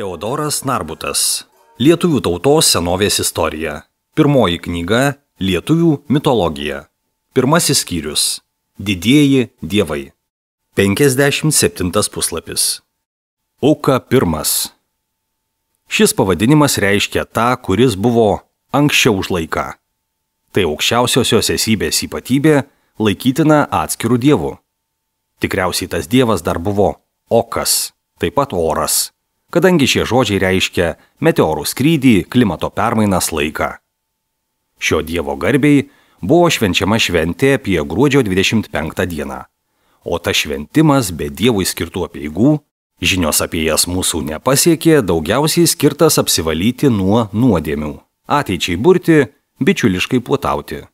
Teodoras Narbutas. Lietuvių tautos senovės istorija. Pirmoji knyga - Lietuvių mitologija. Pirmasis skyrius - Didieji dievai. 57 puslapis. Auka pirmas. Šis pavadinimas reiškia tą, kuris buvo anksčiau už laiką. Tai aukščiausiosios esybės ypatybė laikytina atskirų dievų. Tikriausiai tas dievas dar buvo okas, taip pat oras, kadangi šie žodžiai reiškia meteorų skrydį, klimato permainas laiką. Šio dievo garbei buvo švenčiama šventė apie gruodžio 25 dieną, o ta šventimas be dievui skirtų apieigų, žinios apie jas mūsų nepasiekė, daugiausiai skirtas apsivalyti nuo nuodėmių, ateičiai burti, bičiuliškai puotauti.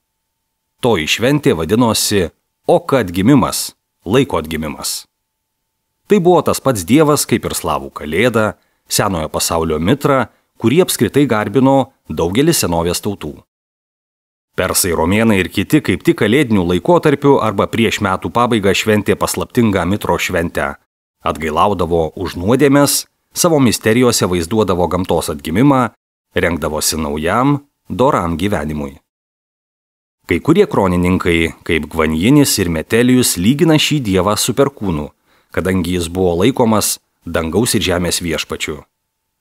Toji šventė vadinosi Oka atgimimas, laiko atgimimas. Tai buvo tas pats dievas kaip ir slavų kalėda, senojo pasaulio mitra, kurį apskritai garbino daugelis senovės tautų. Persai, romėnai ir kiti kaip tik kalėdinių laikotarpių arba prieš metų pabaigą šventė paslaptingą mitro šventę, atgailaudavo už nuodėmės, savo misterijose vaizduodavo gamtos atgimimą, rengdavosi naujam, doram gyvenimui. Kai kurie kronininkai, kaip Gvanjinis ir Metelijus, lygina šį dievą su perkūnu, kadangi jis buvo laikomas dangaus ir žemės viešpačiu.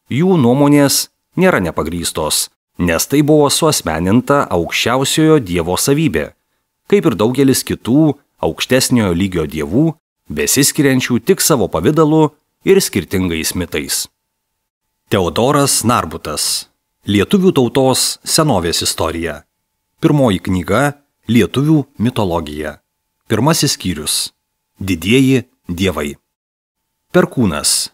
Jų nuomonės nėra nepagrystos, nes tai buvo suasmeninta aukščiausiojo Dievo savybė, kaip ir daugelis kitų aukštesniojo lygio dievų, besiskiriančių tik savo pavydalu ir skirtingais mitais. Teodoras Narbutas Lietuvių tautos senovės istorija. Pirmoji knyga Lietuvių mitologija. Pirmasis skyrius. Didieji dievai. Perkūnas.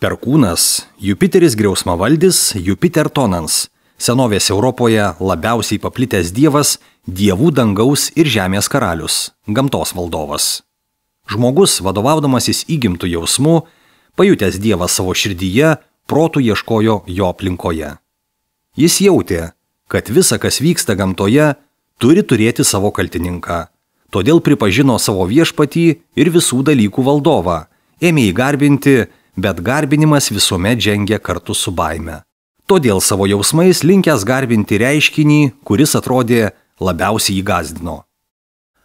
Perkūnas, Jupiteris griausmavaldis, Jupiter tonans, senovės Europoje labiausiai paplitęs dievas, dievų dangaus ir žemės karalius, gamtos valdovas. Žmogus, vadovaudamasis įgimtų jausmu, pajutęs dievą savo širdyje, protų ieškojo jo aplinkoje. Jis jautė, kad visa, kas vyksta gamtoje, turi turėti savo kaltininką Todėl pripažino savo viešpatį ir visų dalykų valdovą, ėmė jį garbinti, bet garbinimas visuomet žengia kartu su baime. Todėl savo jausmais linkęs garbinti reiškinį, kuris atrodė labiausiai jį gazdino.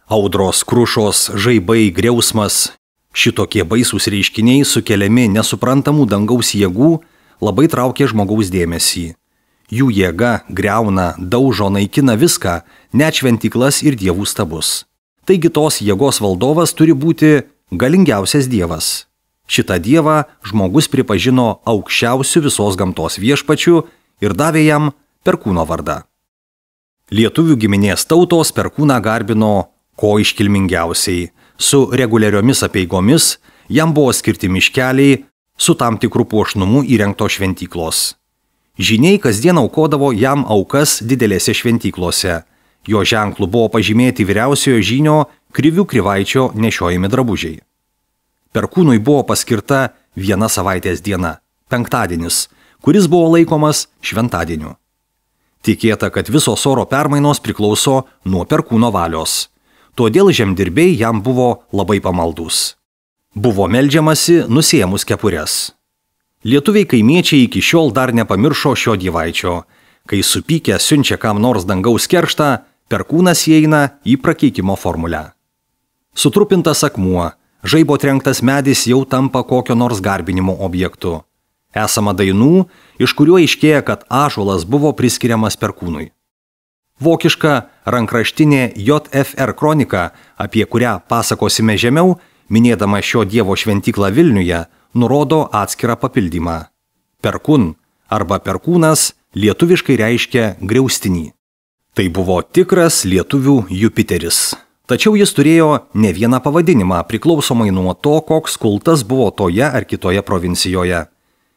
Audros, krušos, žaibai, griausmas - šitokie baisūs reiškiniai sukeliami nesuprantamų dangaus jėgų labai traukia žmogaus dėmesį. Jų jėga greuna, daužo, naikina viską, net šventiklas ir dievų stabus. Taigi tos jėgos valdovas turi būti galingiausias dievas. Šitą dievą žmogus pripažino aukščiausiu visos gamtos viešpačiu ir davė jam perkūno vardą. Lietuvių giminės tautos perkūną garbino ko iškilmingiausiai. Su reguliariomis apieigomis jam buvo skirti miškeliai, su tam tikrų puošnumų įrengto šventyklos. Žiniai kasdien aukodavo jam aukas didelėse šventyklose Jo ženklu buvo pažymėti vyriausiojo žinio krivių krivaičio nešiojami drabužiai. Perkūnui buvo paskirta viena savaitės diena - penktadienis, kuris buvo laikomas šventadieniu. Tikėta, kad visos oro permainos priklauso nuo perkūno valios. Todėl žemdirbiai jam buvo labai pamaldus. Buvo melžiamasi nusėmus kepurės. Lietuviai kaimiečiai iki šiol dar nepamiršo šio gyvaičio. Kai supykę siunčia kam nors dangaus kerštą, Perkūnas įeina į prakeikimo formulę. Sutrupintas akmuo, žaibo trenktas medis jau tampa kokio nors garbinimo objektu. Esama dainų, iš kuriuo iškėja, kad ašuolas buvo priskiriamas perkūnui. Vokiška rankraštinė JFR kronika, apie kurią pasakosime žemiau, minėdama šio dievo šventyklą Vilniuje, nurodo atskirą papildymą. Perkun arba perkūnas lietuviškai reiškia griaustinį. Tai buvo tikras lietuvių Jupiteris. Tačiau jis turėjo ne vieną pavadinimą priklausomai nuo to, koks kultas buvo toje ar kitoje provincijoje.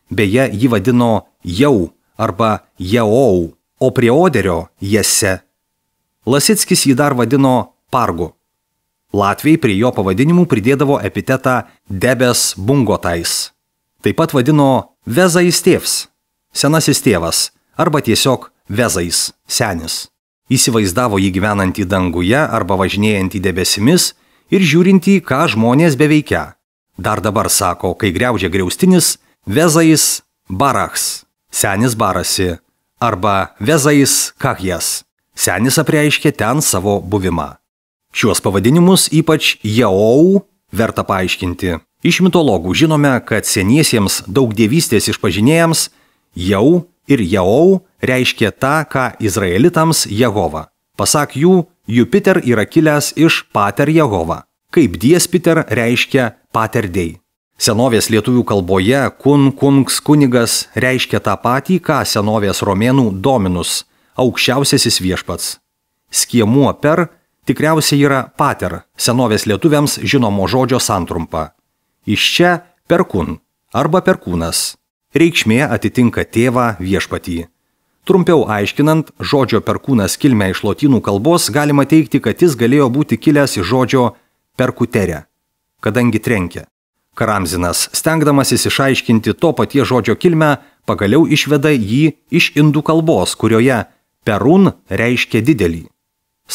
Beje, jį vadino jau arba jaou, o prie oderio jese. Lasickis jį dar vadino pargu. Latvijai prie jo pavadinimų pridėdavo epitetą debes bungotais. Taip pat vadino vezais tėvs, senasis tėvas arba tiesiog vezais senis. Įsivaizdavo jį gyvenantį danguje arba važinėjantį debesimis ir žiūrintį, ką žmonės beveikia. Dar dabar sako, kai greužia greustinis, vezais barachs, senis barasi, arba vezais kahjas, senis apreiškia ten savo buvimą. Šiuos pavadinimus ypač jaou verta paaiškinti. Iš mitologų žinome, kad seniesiems daug dievystės išpažinėjams jau ir jau reiškė tą, ką izraelitams Jehova. Pasak jų, Jupiter yra kilęs iš Pater Jehova, kaip Diespiter reiškia Paterdei. Senovės lietuvių kalboje kun kungs kunigas reiškia tą patį, ką senovės romėnų dominus - aukščiausiasis viešpats. Skiemuo per tikriausiai yra pater, senovės lietuviams žinomo žodžio santrumpa. Iš čia perkun arba perkūnas. Reikšmė atitinka tėvą viešpatį trumpiau aiškinant žodžio perkūnas kilmę iš lotynų kalbos galima teikti kad jis galėjo būti kilęs iš žodžio perkuterė kadangi trenkia karamzinas stengdamasis išaiškinti to paties žodžio kilmę pagaliau išveda jį iš indų kalbos kurioje perun reiškia didelį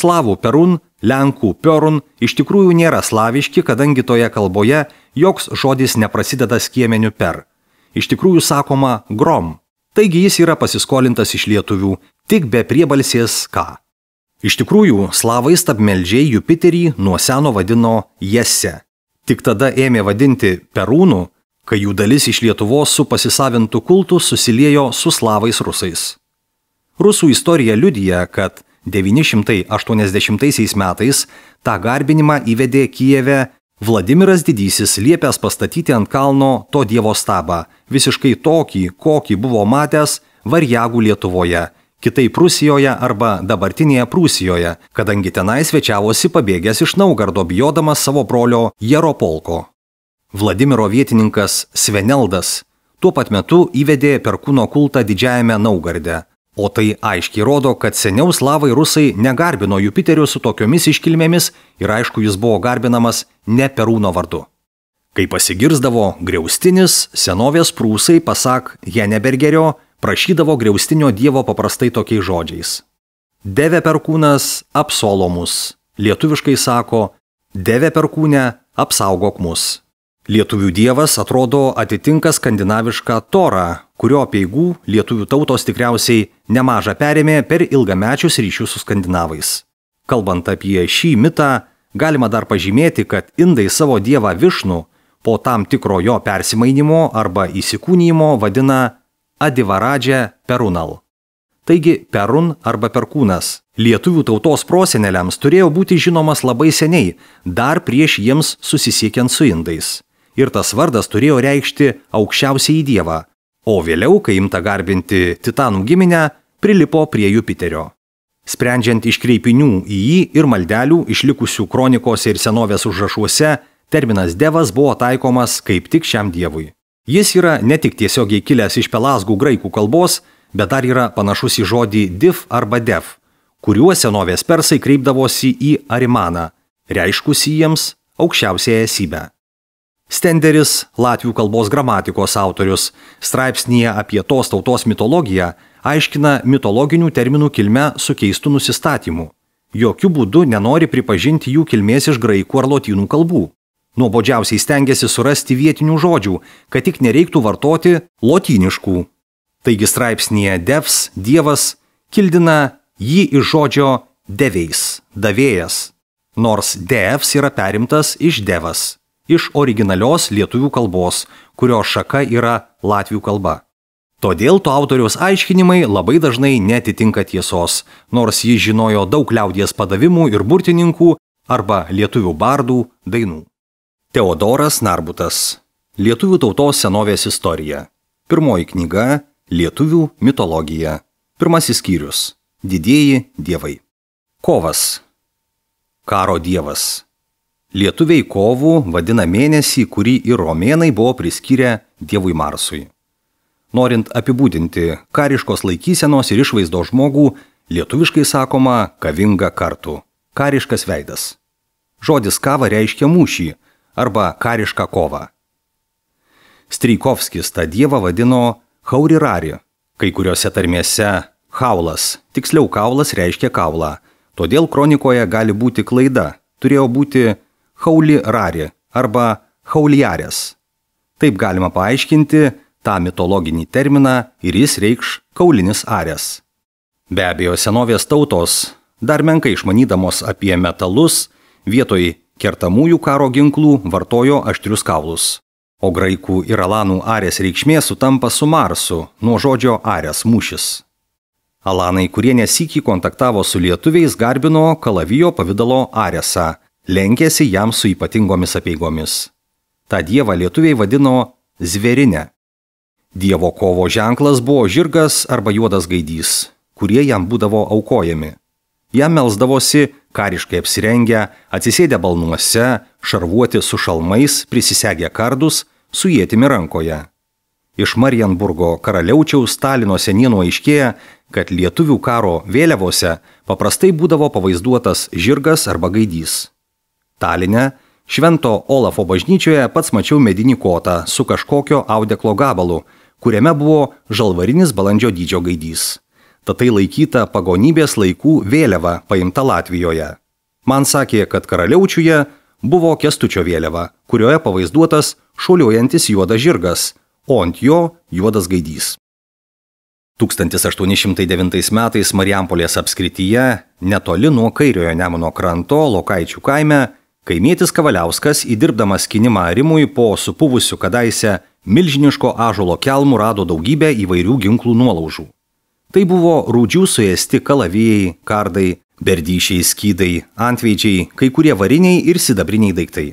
slavų perun lenkų perun iš tikrųjų nėra slaviški kadangi toje kalboje joks žodis neprasideda skiemeniu per iš tikrųjų sakoma grom Taigi jis yra pasiskolintas iš lietuvių, tik be priebalsės ką. Iš tikrųjų, slavai stabmeldžiai Jupiterį nuo seno vadino Jesse. Tik tada ėmė vadinti Perūnų, kai jų dalis iš Lietuvos su pasisavintų kultų susiliejo su slavais rusais. Rusų istorija liudija, kad 980 metais tą garbinimą įvedė Kijeve Vladimiras Didysis liepęs pastatyti ant kalno to Dievo stabą, visiškai tokį, kokį buvo matęs varjagų Lietuvoje, kitaip Rusijoje arba dabartinėje Prūsijoje, kadangi tenai svečiavosi pabėgęs iš Naugardo bijodamas savo brolio Jeropolko. Vladimiro vietininkas Sveneldas tuo pat metu įvedė perkūno kultą didžiajame Naugarde – O tai aiškiai rodo, kad seniau slavai rusai negarbino Jupiterių su tokiomis iškilmėmis ir aišku jis buvo garbinamas ne Perūno vardu. Kai pasigirdavo greustinis, senovės prūsai, pasak Jenebergerio, prašydavo greustinio dievo paprastai tokiais žodžiais. Deve perkūnas apsolomus. Lietuviškai sako, deve perkūne apsaugok mus. Lietuvių dievas atrodo atitinka skandinavišką torą, kurio peigų lietuvių tautos tikriausiai nemažą perėmė per ilgamečius ryšius su skandinavais. Kalbant apie šį mitą, galima dar pažymėti, kad indai savo dievą Višnu po tam tikro jo persimainimo arba įsikūnymo vadina Adivaradžia Perunal. Taigi Perun arba Perkūnas lietuvių tautos proseneliams turėjo būti žinomas labai seniai, dar prieš jiems susisiekiant su indais ir tas vardas turėjo reikšti aukščiausiai dievą, o vėliau, kai imta garbinti titanų giminę, prilipo prie Jupiterio. Sprendžiant iš kreipinių į jį ir maldelių išlikusių kronikos ir senovės užrašuose, terminas devas buvo taikomas kaip tik šiam dievui. Jis yra ne tik tiesiogiai kilęs iš pelasgų graikų kalbos, bet dar yra panašus į žodį div arba dev, kuriuo senovės persai kreipdavosi į arimaną, reiškusi jiems aukščiausiąją esybę. Stenderis, latvių kalbos gramatikos autorius, straipsnėje apie tos tautos mitologiją aiškina mitologinių terminų kilmę su keistu nusistatymu. Jokių būdų nenori pripažinti jų kilmės iš graikų ar lotynų kalbų. Nuobodžiausiai stengiasi surasti vietinių žodžių, kad tik nereiktų vartoti lotyniškų. Taigi straipsnėje devs, dievas, kildina jį iš žodžio deveis, davėjas, nors devs yra perimtas iš devas iš originalios lietuvių kalbos, kurio šaka yra latvių kalba. Todėl to autoriaus aiškinimai labai dažnai netitinka tiesos, nors jis žinojo daug liaudies padavimų ir burtininkų arba lietuvių bardų dainų. Teodoras Narbutas. Lietuvių tautos senovės istorija. Pirmoji knyga - Lietuvių mitologija. Pirmasis skyrius - Didieji dievai. Kovas. Karo dievas. Lietuviai kovų vadina mėnesį, kurį ir romėnai buvo priskyrę Dievui Marsui. Norint apibūdinti kariškos laikysenos ir išvaizdo žmogų, lietuviškai sakoma kavinga kartu - kariškas veidas. Žodis kava reiškia mūšį arba karišką kovą. Streikovskis tą dievą vadino Haurirari, kai kuriuose tarmėse haulas, tiksliau kaulas reiškia kaulą, todėl kronikoje gali būti klaida, turėjo būti hauli rari arba hauliarės. Taip galima paaiškinti tą mitologinį terminą ir jis reikš kaulinis arės. Be abejo, senovės tautos, dar menkai išmanydamos apie metalus, vietoj kertamųjų karo ginklų vartojo aštrius kaulus. O graikų ir alanų arės reikšmė sutampa su Marsu nuo žodžio arės mūšis. Alanai, kurie nesikį kontaktavo su lietuviais, garbino kalavijo pavydalo aresą lenkėsi jam su ypatingomis apeigomis. Ta dievą lietuviai vadino zverinę. Dievo kovo ženklas buvo žirgas arba juodas gaidys, kurie jam būdavo aukojami. Jam melzdavosi kariškai apsirengę, atsisėdę balnuose, šarvuoti su šalmais, prisisegę kardus, su jėtimi rankoje. Iš Marienburgo karaliaučiaus Stalino senienų aiškėja, kad lietuvių karo vėliavose paprastai būdavo pavaizduotas žirgas arba gaidys. Taline, Švento Olafo bažnyčioje pats mačiau medinį kotą su kažkokio audeklo gabalu, kuriame buvo žalvarinis balandžio dydžio gaidys. Tad tai laikyta pagonybės laikų vėliava paimta Latvijoje. Man sakė, kad karaliaučiuje buvo kestučio vėliava, kurioje pavaizduotas šuliuojantis juodas žirgas, o ant jo juodas gaidys. 1809 metais Marijampolės apskrityje, netoli nuo kairiojo Nemuno kranto, Lokaičių kaime, Kaimietis Kavaliauskas, įdirbdamas kinimą arimui po supuvusių kadaise milžiniško ažulo kelmų rado daugybę įvairių ginklų nuolaužų. Tai buvo rūdžių suėsti kalavijai, kardai, berdyšiai, skydai, antveidžiai, kai kurie variniai ir sidabriniai daiktai.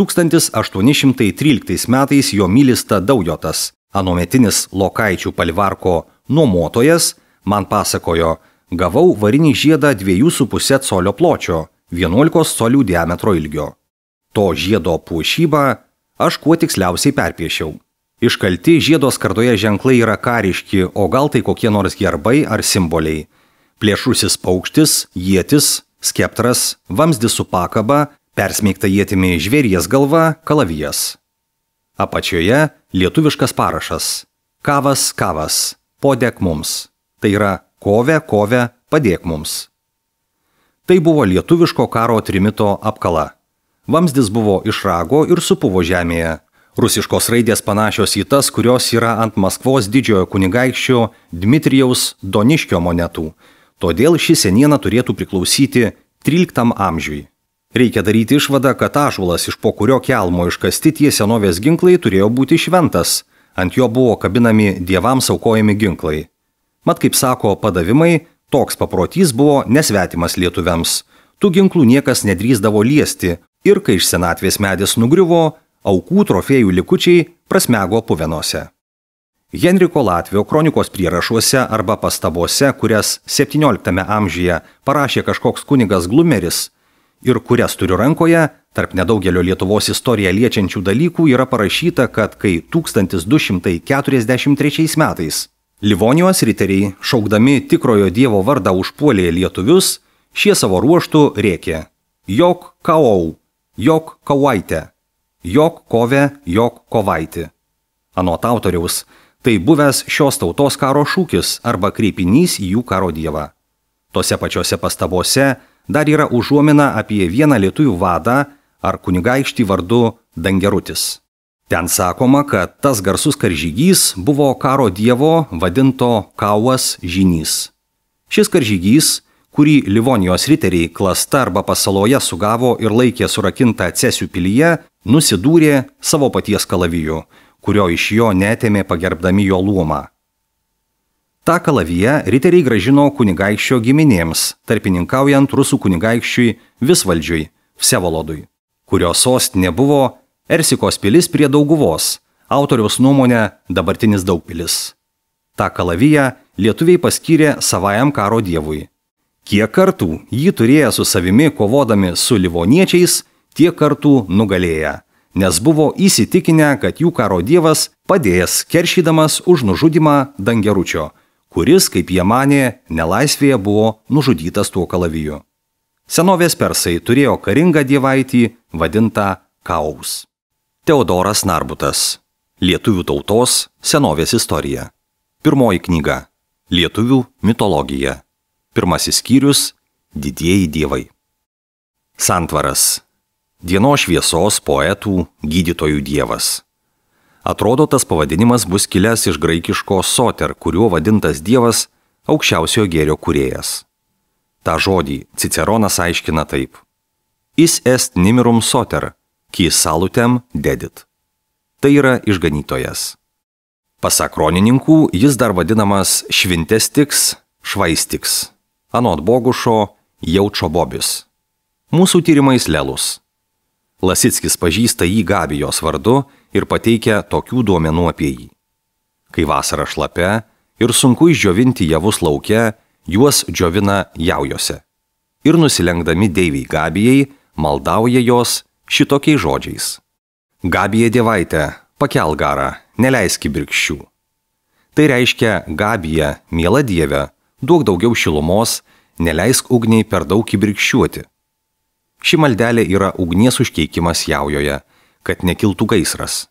1813 metais jo mylis Tadaujotas, anometinis lokaičių palvarko nuomotojas, man pasakojo, gavau varinį žiedą 2,5 colio pločio 11 colių diametro ilgio. To žiedo puošybą aš kuo tiksliausiai perpiešiau. Iškalti žiedo skardoje ženklai yra kariški, o gal tai kokie nors gerbai ar simboliai. Plėšusis paukštis, jėtis, skeptras, vamzdis su pakaba, persmeigta jėtimi žvėries galva, kalavijas. Apačioje lietuviškas parašas. Kavas, kavas, podėk mums. Tai yra kove, kove, padėk mums. Tai buvo lietuviško karo trimito apkala. Vamzdis buvo iš rago ir supuvo žemėje. Rusiškos raidės panašios į tas, kurios yra ant Maskvos didžiojo kunigaikščio Dmitrijaus Doniškio monetų. Todėl ši seniena turėtų priklausyti XIII amžiui. Reikia daryti išvadą, kad ažulas, iš po kurio kelmo iškasti tie senovės ginklai, turėjo būti šventas, ant jo buvo kabinami dievams aukojami ginklai. Mat, kaip sako padavimai, Toks paprotys buvo nesvetimas lietuviams. Tų ginklų niekas nedrįzdavo liesti ir kai iš senatvės medis nugriuvo, aukų trofėjų likučiai prasmego puvenose. Henriko Latvio kronikos prierašuose arba pastabose, kurias XVII amžiuje parašė kažkoks kunigas Glumeris ir kurias turiu rankoje, tarp nedaugelio Lietuvos istoriją liečiančių dalykų yra parašyta, kad kai 1243 metais Livonijos riteriai, šaukdami tikrojo Dievo vardą užpuolė lietuvius, šie savo ruoštų rėkė Jok kaou, jok kauaitė, jok kove, jok kovaitė. Anot autoriaus, tai buvęs šios tautos karo šūkis arba kreipinys į jų karo dievą. Tose pačiose pastabose dar yra užuomina apie vieną lietuvių vadą ar kunigaikštį vardu Dangerutis. Ten sakoma, kad tas garsus karžygys buvo karo dievo vadinto Kauas žinys. Šis karžygys, kurį Livonijos riteriai klasta arba pasaloje sugavo ir laikė surakintą Cesių pilyje, nusidūrė savo paties kalaviju, kurio iš jo netėmė pagerbdami jo luomą. Ta kalaviją riteriai gražino kunigaikščio giminėms, tarpininkaujant rusų kunigaikščiui Visvaldžiui Vsevolodui, kurio sostinė buvo Ersikos pilis prie Dauguvos, autoriaus nuomonė dabartinis Daugpilis. Ta kalaviją lietuviai paskyrė savajam karo dievui. Kiek kartų jį turėjo su savimi kovodami su livoniečiais, tiek kartų nugalėję, nes buvo įsitikinę, kad jų karo dievas padės keršydamas už nužudimą dangeručio, kuris, kaip jie manė, nelaisvėje buvo nužudytas tuo kalaviju. Senovės persai turėjo karingą dievaitį vadintą Kaus. Teodoras Narbutas. Lietuvių tautos senovės istorija. Pirmoji knyga. Lietuvių mitologija. Pirmasis skyrius - Didieji dievai. Santvaras. Dienos šviesos poetų gydytojų dievas. Atrodo, tas pavadinimas bus kilęs iš graikiško soter, kuriuo vadintas dievas aukščiausiojo gėrio kurėjas. Ta žodį Ciceronas aiškina taip. Is est nimirum soter kysalutem dedit. Tai yra išganytojas. Pasak kronininkų, jis dar vadinamas švintestiks, švaistiks, anot bogušo jaučio bobis. Mūsų tyrimais lelus. Lasickis pažįsta jį Gabijos vardu ir pateikia tokių duomenų apie jį. Kai vasara šlapia ir sunku išdžiovinti javus laukia, juos džiovina jaujose. Ir nusilenkdami Deivijai Gabijai maldauja jos šitokiais žodžiais. Gabija Dievaitė, pakel garą, neleisk birkščių. Tai reiškia, Gabija, miela Dieve, duok daugiau šilumos, neleisk ugniai per daug įbrikščiuoti. Ši maldelė yra ugnies užkeikimas jaujoje, kad nekiltų gaisras.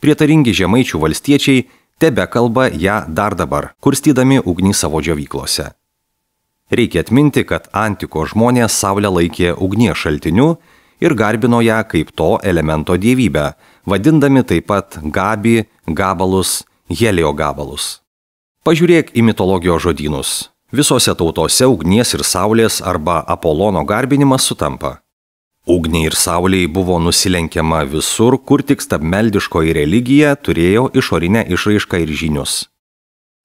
Prietaringi žemaičių valstiečiai tebe kalba ją dar dabar, kurstydami ugnį savo džiovyklose. Reikia atminti, kad antiko žmonės saulę laikė ugnies šaltiniu ir garbino ją kaip to elemento dievybę, vadindami taip pat gabi gabalus, helio gabalus. Pažiūrėk į mitologijos žodynus. Visose tautose ugnies ir saulės arba Apolono garbinimas sutampa. Ugniai ir sauliai buvo nusilenkiama visur, kur tik stabmeldiškoji religija turėjo išorinę išraišką ir žinius.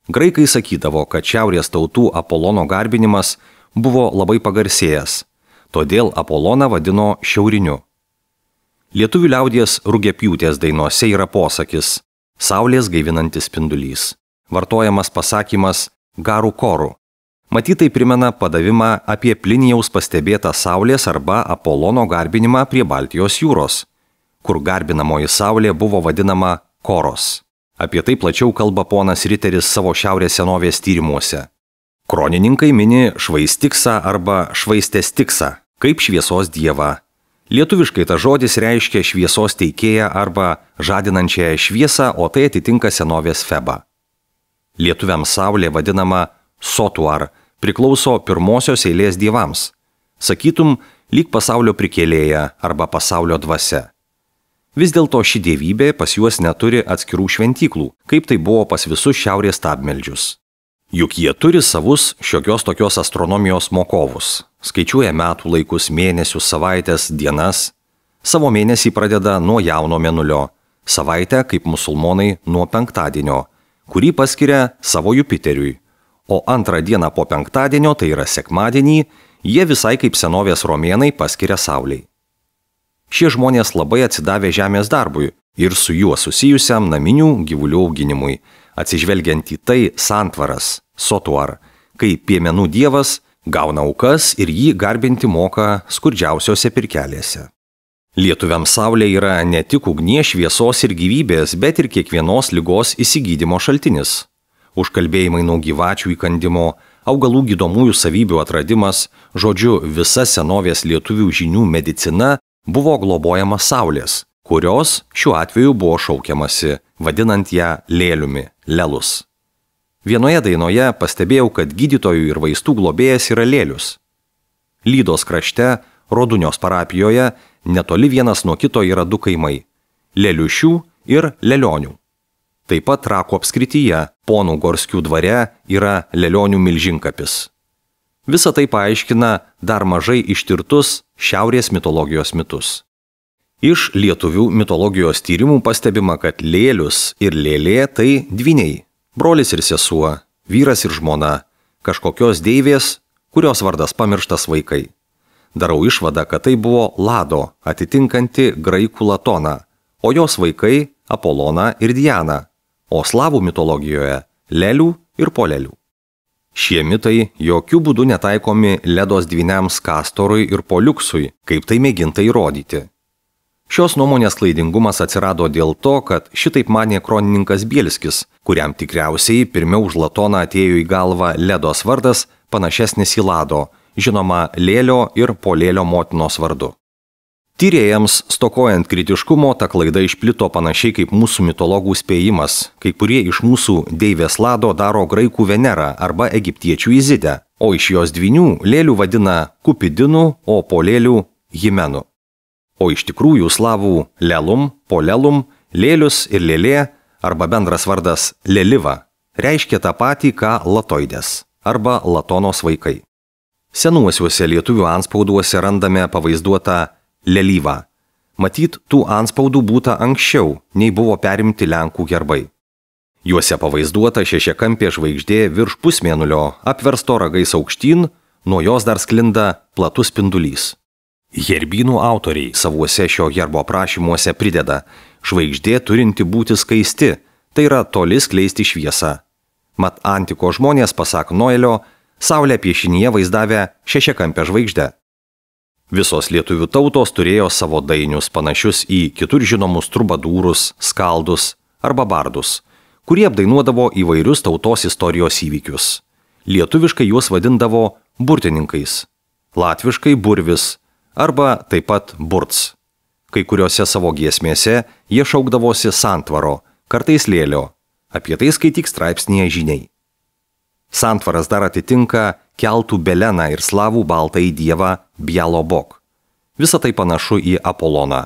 Graikai sakydavo, kad šiaurės tautų Apolono garbinimas buvo labai pagarsėjęs todėl Apoloną vadino šiauriniu. Lietuvių liaudės rūgėpjūtės dainuose yra posakis - Saulės gaivinantis spindulys, vartojamas pasakymas garų korų. Matytai primena padavimą apie Plinijaus pastebėtą Saulės arba Apolono garbinimą prie Baltijos jūros, kur garbinamoji Saulė buvo vadinama koros. Apie tai plačiau kalba ponas Riteris savo šiaurės senovės tyrimuose. Kronininkai mini švaistiksą arba švaistestiksą kaip šviesos dievą. Lietuviškai ta žodis reiškia šviesos teikėją arba žadinančią šviesą, o tai atitinka senovės febą. Lietuviams saulė vadinama sotuar, priklauso pirmosios eilės dievams. Sakytum, lyg pasaulio prikėlėja arba pasaulio dvasia. Vis dėlto ši dievybė pas juos neturi atskirų šventyklų, kaip tai buvo pas visus šiaurės tabmeldžius. Juk jie turi savus šiokios tokios astronomijos mokovus, skaičiuoja metų laikus, mėnesius, savaitės, dienas. Savo mėnesį pradeda nuo jauno mėnulio, savaitę kaip musulmonai nuo penktadienio, kurį paskiria savo Jupiteriui. O antrą dieną po penktadienio, tai yra sekmadienį, jie visai kaip senovės romėnai paskiria Sauliai. Šie žmonės labai atsidavė žemės darbui ir su juo susijusiam naminių gyvulių auginimui, atsižvelgiant į tai santvaras, sotuar, kai piemenų dievas gauna aukas ir jį garbinti moka skurdžiausiose pirkelėse. Lietuviams saulė yra ne tik ugnies šviesos ir gyvybės, bet ir kiekvienos lygos įsigydimo šaltinis. Užkalbėjimai nuo gyvačių įkandimo, augalų gydomųjų savybių atradimas, žodžiu, visa senovės lietuvių žinių medicina buvo globojama saulės, kurios šiuo atveju buvo šaukiamasi, vadinant ją lėliumi - lelus. Vienoje dainoje pastebėjau, kad gydytojų ir vaistų globėjas yra lėlius. Lydos krašte, Rodunios parapijoje, netoli vienas nuo kito yra du kaimai - Leliušių ir Lelionių. Taip pat Rako apskrityje, Ponų Gorskių dvare, yra Lelionių milžinkapis. Visą tai paaiškina dar mažai ištirtus šiaurės mitologijos mitus. Iš lietuvių mitologijos tyrimų pastebima, kad lėlius ir lėlė tai dviniai brolis ir sesuo, vyras ir žmona, kažkokios deivės, kurios vardas pamirštas vaikai. Darau išvadą, kad tai buvo Lado, atitinkanti graikų Latoną, o jos vaikai - Apoloną ir Dianą, o slavų mitologijoje - Lelių ir Polelių. Šie mitai jokių būdų netaikomi ledos dviniams Kastorui ir Poliuksui, kaip tai mėginta įrodyti šios nuomonės klaidingumas atsirado dėl to kad šitaip manė kronininkas bielskis kuriam tikriausiai pirmiau už latoną atėjo į galvą ledos vardas panašesnis į lado žinomą lėlio ir polėlio motinos vardu tyrėjams stokojant kritiškumo ta klaida išplito panašiai kaip mūsų mitologų spėjimas kai kurie iš mūsų deivės lado daro graikų venerą arba egiptiečių izidę o iš jos dvynių lėlių vadina kupidinu o polėlių himenu o iš tikrųjų slavų lelum, polelum, lėlius ir lėlė arba bendras vardas leliva reiškia tą patį, ką latoidės arba latonos vaikai. Senuosiuose lietuvių anspauduose randame pavaizduotą lelyvą. Matyt, tų anspaudų būta anksčiau, nei buvo perimti Lenkų gerbai. Juose pavaizduota šešiakampė žvaigždė virš pusmėnulio, apversto ragais aukštyn, nuo jos dar sklinda platus spindulys. Herbynų autoriai savuose šio herbo aprašymuose prideda, žvaigždė turinti būti skaisti, tai yra toli skleisti šviesą. Mat antiko žmonės, pasak Noelio, Saulę piešinyje vaizdavę šešiakampę žvaigždę. Visos lietuvių tautos turėjo savo dainius panašius į kitur žinomus trubadūrus, skaldus arba bardus, kurie apdainuodavo įvairius tautos istorijos įvykius. Lietuviškai juos vadindavo burtininkais, latviškai burvis, arba taip pat burts. Kai kuriuose savo giesmėse jie šaukdavosi santvaro, kartais lėlio. Apie tai skaityk straipsnėje žiniai. Santvaras dar atitinka keltų beleną ir slavų baltąjį dievą Bialobok. Visą tai panašu į Apoloną.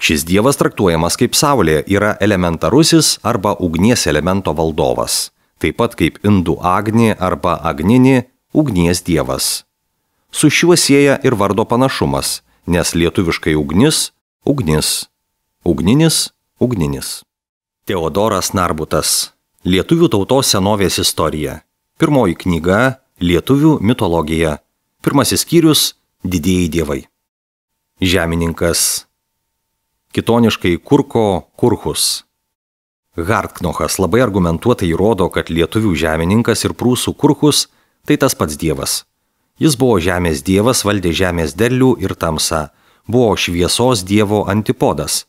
Šis dievas traktuojamas kaip Saulė yra elementarusis arba ugnies elemento valdovas, taip pat kaip indų Agni arba Agnini ugnies dievas. Su šiuo sieja ir vardo panašumas, nes lietuviškai ugnis - ugnis, ugninis - ugninis. Teodoras Narbutas - Lietuvių tautos senovės istorija. Pirmoji knyga - Lietuvių mitologija. Pirmasis skyrius - Didieji dievai. Žemininkas. Kitoniškai kurko kurhus. Hartknochas labai argumentuotai įrodo, kad lietuvių žemininkas ir prūsų kurhus - tai tas pats dievas. Jis buvo žemės dievas, valdė žemės derlių ir tamsą, buvo šviesos dievo antipodas,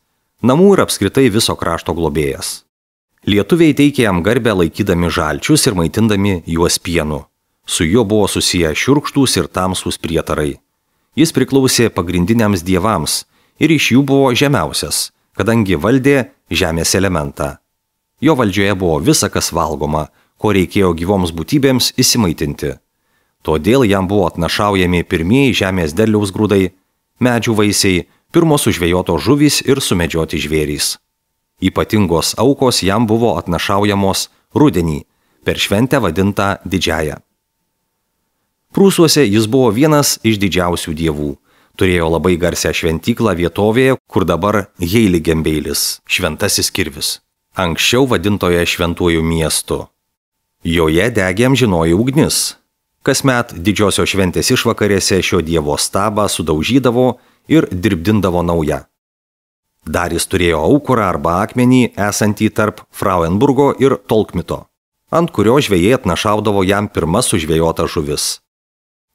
namų ir apskritai viso krašto globėjas. Lietuviai teikė jam garbę laikydami žalčius ir maitindami juos pienu. Su juo buvo susiję šiurkštūs ir tamsūs prietarai. Jis priklausė pagrindiniams dievams ir iš jų buvo žemiausias, kadangi valdė žemės elementą. Jo valdžioje buvo visa, kas valgoma, ko reikėjo gyvoms būtybėms įsimaitinti. Todėl jam buvo atnašaujami pirmieji žemės derliaus grūdai, medžių vaisiai, pirmos užvėjotos žuvys ir sumedžioti žvėrys. Ypatingos aukos jam buvo atnašaujamos rudenį, per šventę vadintą didžiąją. Prūsuose jis buvo vienas iš didžiausių dievų. Turėjo labai garsią šventyklą vietovėje, kur dabar Heiligenbeilis, šventasis kirvis, anksčiau vadintoje šventuoju miestu. Joje degė amžinoji ugnis, Kasmet didžiosios šventės išvakarėse šio dievo stabą sudaužydavo ir dirbdindavo naują. Dar jis turėjo aukurą arba akmenį esantį tarp Frauenburgo ir Tolkmito, ant kurio žvėjai atnašaudavo jam pirmas sužvėjota žuvis.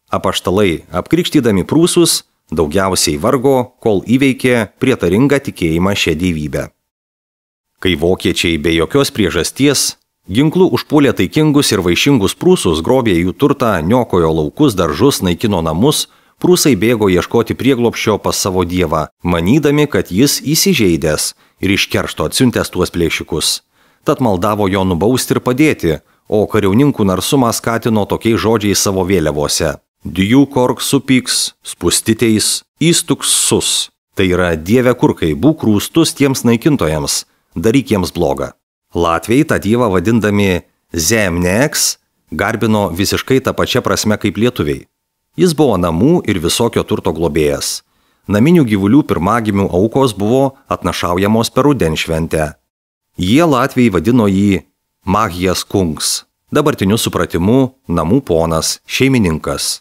Apaštalai, apkrikštydami prūsus, daugiausiai vargo, kol įveikė prietaringą tikėjimą šią gyvybę. Kai vokiečiai be jokios priežasties Ginklų užpuolė taikingus ir vaišingus prūsus, grobė jų turtą, niokojo laukus, daržus, naikino namus, prūsai bėgo ieškoti prieglopščio pas savo dievą, manydami, kad jis įsižeidęs ir iš keršto atsiuntęs tuos plėšikus. Tad maldavo jo nubausti ir padėti, o kariauninkų narsumą skatino tokiais žodžiais savo vėliavose. Dijų kork supyks, spustiteis, įstuks sus. Tai yra dieve kurkai, būk rūstus tiems naikintojams, daryk jiems blogą. Latviai tą dievą vadindami Zemneks garbino visiškai tą pačią prasme kaip lietuviai. Jis buvo namų ir visokio turto globėjas. Naminių gyvulių pirmagimių aukos buvo atnašaujamos per ruden šventę. Jie Latvijai vadino jį Magijas Kungs, dabartiniu supratimu namų ponas, šeimininkas.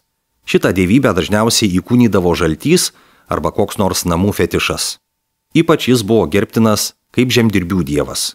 Šitą dievybę dažniausiai įkūnydavo žaltys arba koks nors namų fetišas. Ypač jis buvo gerbtinas kaip žemdirbių dievas.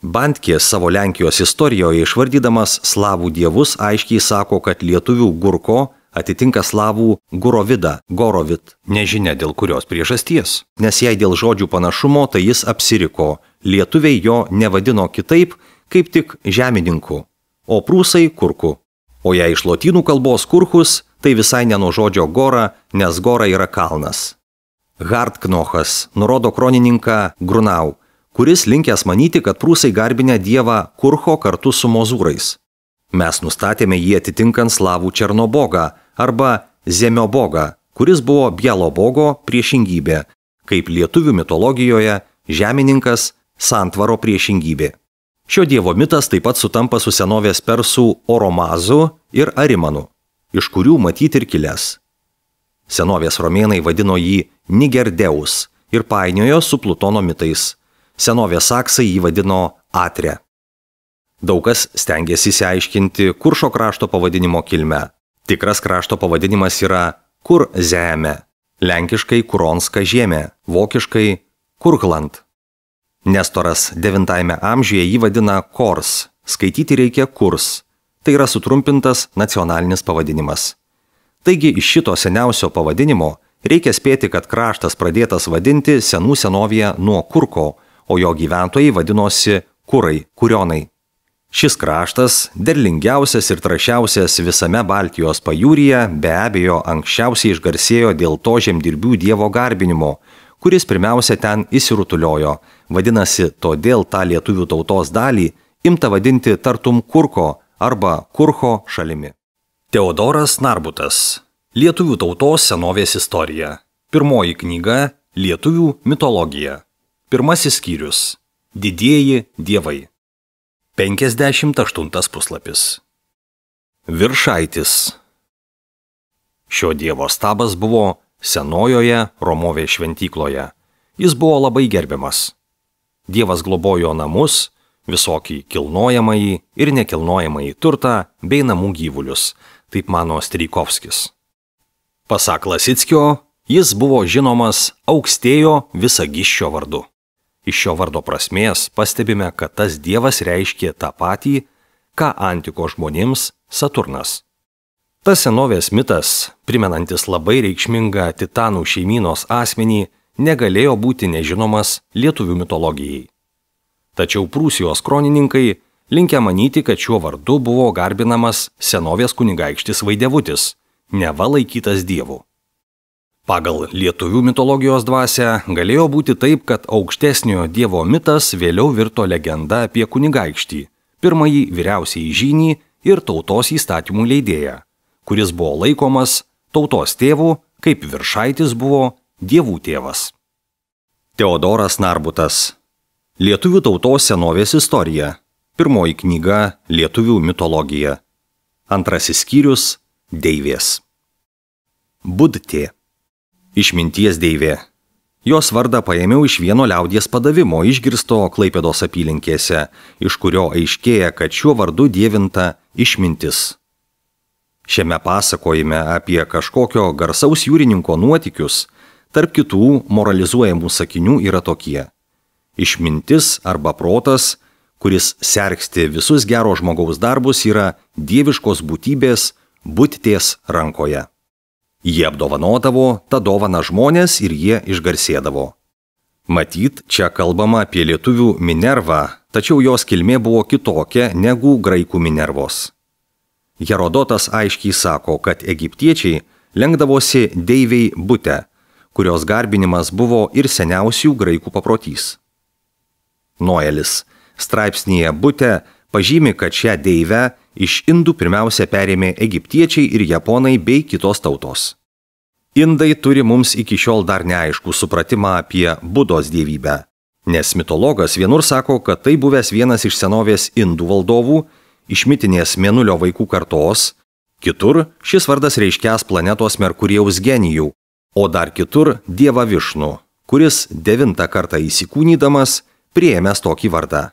Bantkė savo Lenkijos istorijoje išvardydamas slavų dievus aiškiai sako, kad lietuvių gurko atitinka slavų gurovida, gorovit, nežinia dėl kurios priežasties. Nes jei dėl žodžių panašumo, tai jis apsiriko, lietuviai jo nevadino kitaip, kaip tik žemininku, o prūsai kurku. O jei iš lotynų kalbos kurkus, tai visai ne nuo žodžio gora, nes gora yra kalnas. Hartknochas nurodo kronininką Grunau, kuris linkęs manyti, kad prūsai garbinę dievą Kurho kartu su mozūrais. Mes nustatėme jį atitinkant slavų Černobogą arba Zemiobogą, kuris buvo Bielobogo priešingybė, kaip lietuvių mitologijoje žemininkas santvaro priešingybė. Šio dievo mitas taip pat sutampa su senovės persų Oromazu ir Arimanu, iš kurių matyti ir kilės. Senovės romėnai vadino jį Nigerdeus ir painiojo su Plutono mitais Senovės saksai jį vadino atre. Daug kas stengiasi įsiaiškinti kuršo krašto pavadinimo kilmę. Tikras krašto pavadinimas yra kur žemė, lenkiškai kuronska žemė, vokiškai kurkland. Nestoras IX amžiuje jį vadina kors, skaityti reikia kurs, tai yra sutrumpintas nacionalinis pavadinimas. Taigi iš šito seniausio pavadinimo reikia spėti, kad kraštas pradėtas vadinti senų senovėje nuo kurko, o jo gyventojai vadinosi kurai, kurionai. Šis kraštas, derlingiausias ir trašiausias visame Baltijos pajūryje, be abejo anksčiausiai išgarsėjo dėl to žemdirbių dievo garbinimo, kuris pirmiausia ten įsirutuliojo. Vadinasi, todėl tą lietuvių tautos dalį imta vadinti tartum kurko arba kurho šalimi. Teodoras Narbutas. Lietuvių tautos senovės istorija. Pirmoji knyga - Lietuvių mitologija. Pirmasis skyrius. Didieji dievai. 58 puslapis. Viršaitis. Šio dievo stabas buvo senojoje Romovės šventykloje. Jis buvo labai gerbiamas. Dievas globojo namus, visokį kilnojamąjį ir nekilnojamąjį turtą bei namų gyvulius, taip mano Strykovskis. Pasak Lasickio, jis buvo žinomas aukštėjo visagiščio vardu. Iš šio vardo prasmės pastebime, kad tas dievas reiškia tą patį, ką antiko žmonėms Saturnas. Tas senovės mitas, primenantis labai reikšmingą titanų šeimynos asmenį, negalėjo būti nežinomas lietuvių mitologijai. Tačiau Prūsijos kronininkai linkia manyti, kad šiuo vardu buvo garbinamas senovės kunigaikštis Vaidevutis, neva laikytas dievu. Pagal lietuvių mitologijos dvasę galėjo būti taip, kad aukštesniojo dievo mitas vėliau virto legenda apie kunigaikštį, pirmąjį vyriausiai žynį ir tautos įstatymų leidėją, kuris buvo laikomas tautos tėvu, kaip viršaitis buvo dievų tėvas. Teodoras Narbutas Lietuvių tautos senovės istorija Pirmoji knyga Lietuvių mitologija Antrasis skyrius Deivės Budtė Išminties deivė. Jos vardą paėmiau iš vieno liaudies padavimo išgirsto Klaipėdos apylinkėse, iš kurio aiškėja, kad šiuo vardu dievinta išmintis. Šiame pasakojime apie kažkokio garsaus jūrininko nuotikius, tarp kitų moralizuojamų sakinių yra tokie. Išmintis arba protas, kuris sergsti visus gero žmogaus darbus, yra dieviškos būtybės būtties rankoje. Jie apdovanodavo tą dovaną žmonės ir jie išgarsėdavo. Matyt, čia kalbama apie lietuvių Minervą, tačiau jos kilmė buvo kitokia negu graikų Minervos. Herodotas aiškiai sako, kad egiptiečiai lenkdavosi deiviai būte, kurios garbinimas buvo ir seniausių graikų paprotys. Noelis straipsnėje būte pažymi, kad šią deivę Iš indų pirmiausia perėmė egiptiečiai ir japonai bei kitos tautos. Indai turi mums iki šiol dar neaiškų supratimą apie Budos dievybę, nes mitologas vienur sako, kad tai buvęs vienas iš senovės indų valdovų, iš mitinės mėnulio vaikų kartos, kitur šis vardas reiškęs planetos Merkurijaus genijų, o dar kitur Dievą Višnu, kuris devinta kartą įsikūnydamas prieėmęs tokį vardą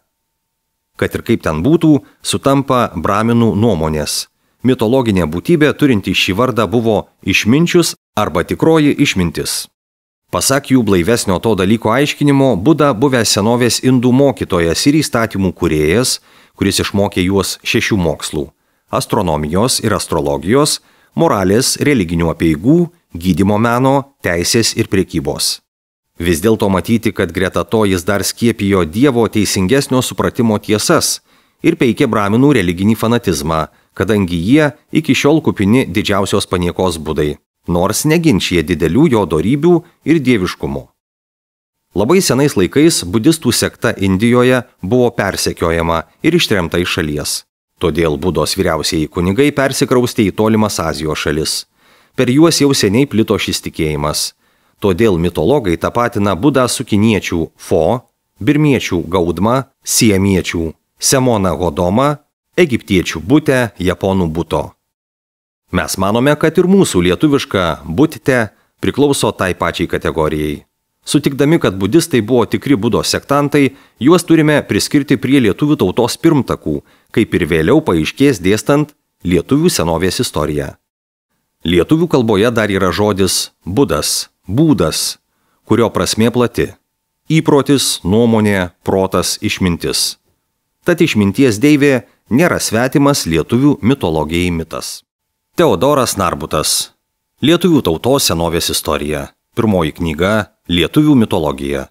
kad ir kaip ten būtų, sutampa braminų nuomonės. Mitologinė būtybė turinti šį vardą buvo išminčius arba tikroji išmintis. Pasak jų blaivesnio to dalyko aiškinimo, Buda buvęs senovės indų mokytojas ir įstatymų kuriejas, kuris išmokė juos šešių mokslų - astronomijos ir astrologijos, moralės, religinių apieigų, gydimo meno, teisės ir priekybos. Vis dėlto matyti, kad greta to jis dar skiepijo Dievo teisingesnio supratimo tiesas ir peikė braminų religinį fanatizmą, kadangi jie iki šiol kupini didžiausios paniekos būdai, nors neginčia didelių jo darybių ir dieviškumų. Labai senais laikais budistų sekta Indijoje buvo persekiojama ir ištremta iš šalies. Todėl būdos vyriausieji kunigai persikraustė į tolimas Azijos šalis. Per juos jau seniai plito šis tikėjimas – Todėl mitologai tapatina Budą su kiniečių Fo, birmiečių Gaudma, siemiečių Semona Godoma, egiptiečių Butė, japonų Buto. Mes manome, kad ir mūsų lietuviška Butite priklauso tai pačiai kategorijai. Sutikdami, kad budistai buvo tikri budo sektantai, juos turime priskirti prie lietuvių tautos pirmtakų, kaip ir vėliau paaiškės dėstant lietuvių senovės istoriją. Lietuvių kalboje dar yra žodis budas, būdas, kurio prasmė plati - įprotis, nuomonė, protas, išmintis. Tad išminties deivė nėra svetimas lietuvių mitologijai mitas. Teodoras Narbutas Lietuvių tautos senovės istorija. Pirmoji knyga - Lietuvių mitologija.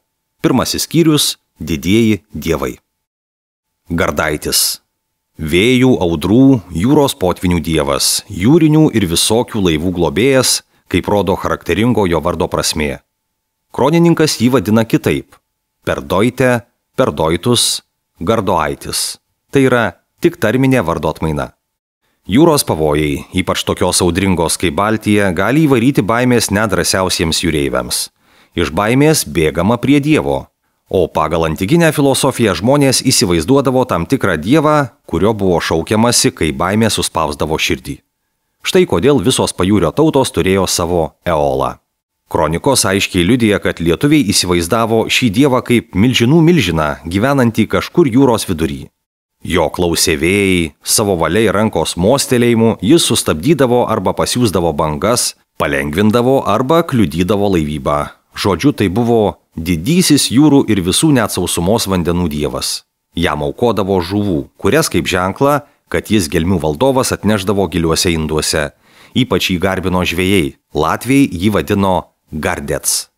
Pirmasis skyrius - Didieji dievai. Gardaitis. Vėjų, audrų, jūros potvinių dievas, jūrinių ir visokių laivų globėjas, kaip rodo charakteringo jo vardo prasmė. Kronininkas jį vadina kitaip - perdoite, perdoitus, gardoaitis. Tai yra tik tarminė vardo atmaina. Jūros pavojai, ypač tokios audringos kaip Baltija, gali įvaryti baimės nedrasiausiems jūreiviams. Iš baimės bėgama prie Dievo, o pagal antikinę filosofiją žmonės įsivaizduodavo tam tikrą Dievą, kurio buvo šaukiamasi, kai baimė suspausdavo širdį. Štai kodėl visos pajūrio tautos turėjo savo eolą. Kronikos aiškiai liudija, kad lietuviai įsivaizdavo šį dievą kaip milžinų milžiną, gyvenantį kažkur jūros vidury. Jo klausė vėjai, savo valiai rankos mostelėjimu jis sustabdydavo arba pasiūsdavo bangas, palengvindavo arba kliudydavo laivybą. Žodžiu, tai buvo didysis jūrų ir visų net sausumos vandenų dievas. Jam aukodavo žuvų, kurias kaip ženklą kad jis gelmių valdovas atneždavo giliuose induose. Ypač jį garbino žvėjai, Latvijai jį vadino gardets.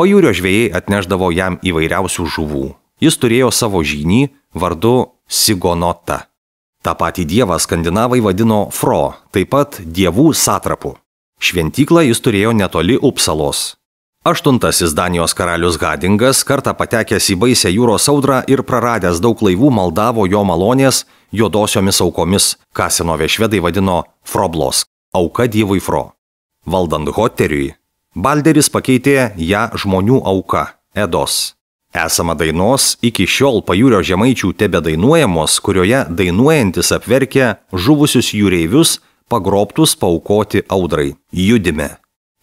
Pajūrio žvėjai atneždavo jam įvairiausių žuvų. Jis turėjo savo žynį vardu Sigonota. Ta pati dievą skandinavai vadino Fro, taip pat dievų satrapu. Šventyklą jis turėjo netoli Upsalos. Aštuntasis Danijos karalius Gadingas kartą patekęs į baisę jūros audrą ir praradęs daug laivų maldavo jo malonės juodosiomis aukomis, ką senovė švedai vadino froblos - auka dievui fro. Valdant Hoteriui, Balderis pakeitė ją žmonių auka - Edos. Esama dainos iki šiol pajūrio žemaičių tebe dainuojamos, kurioje dainuojantis apverkia žuvusius jūreivius, pagrobtus paukoti audrai - judime.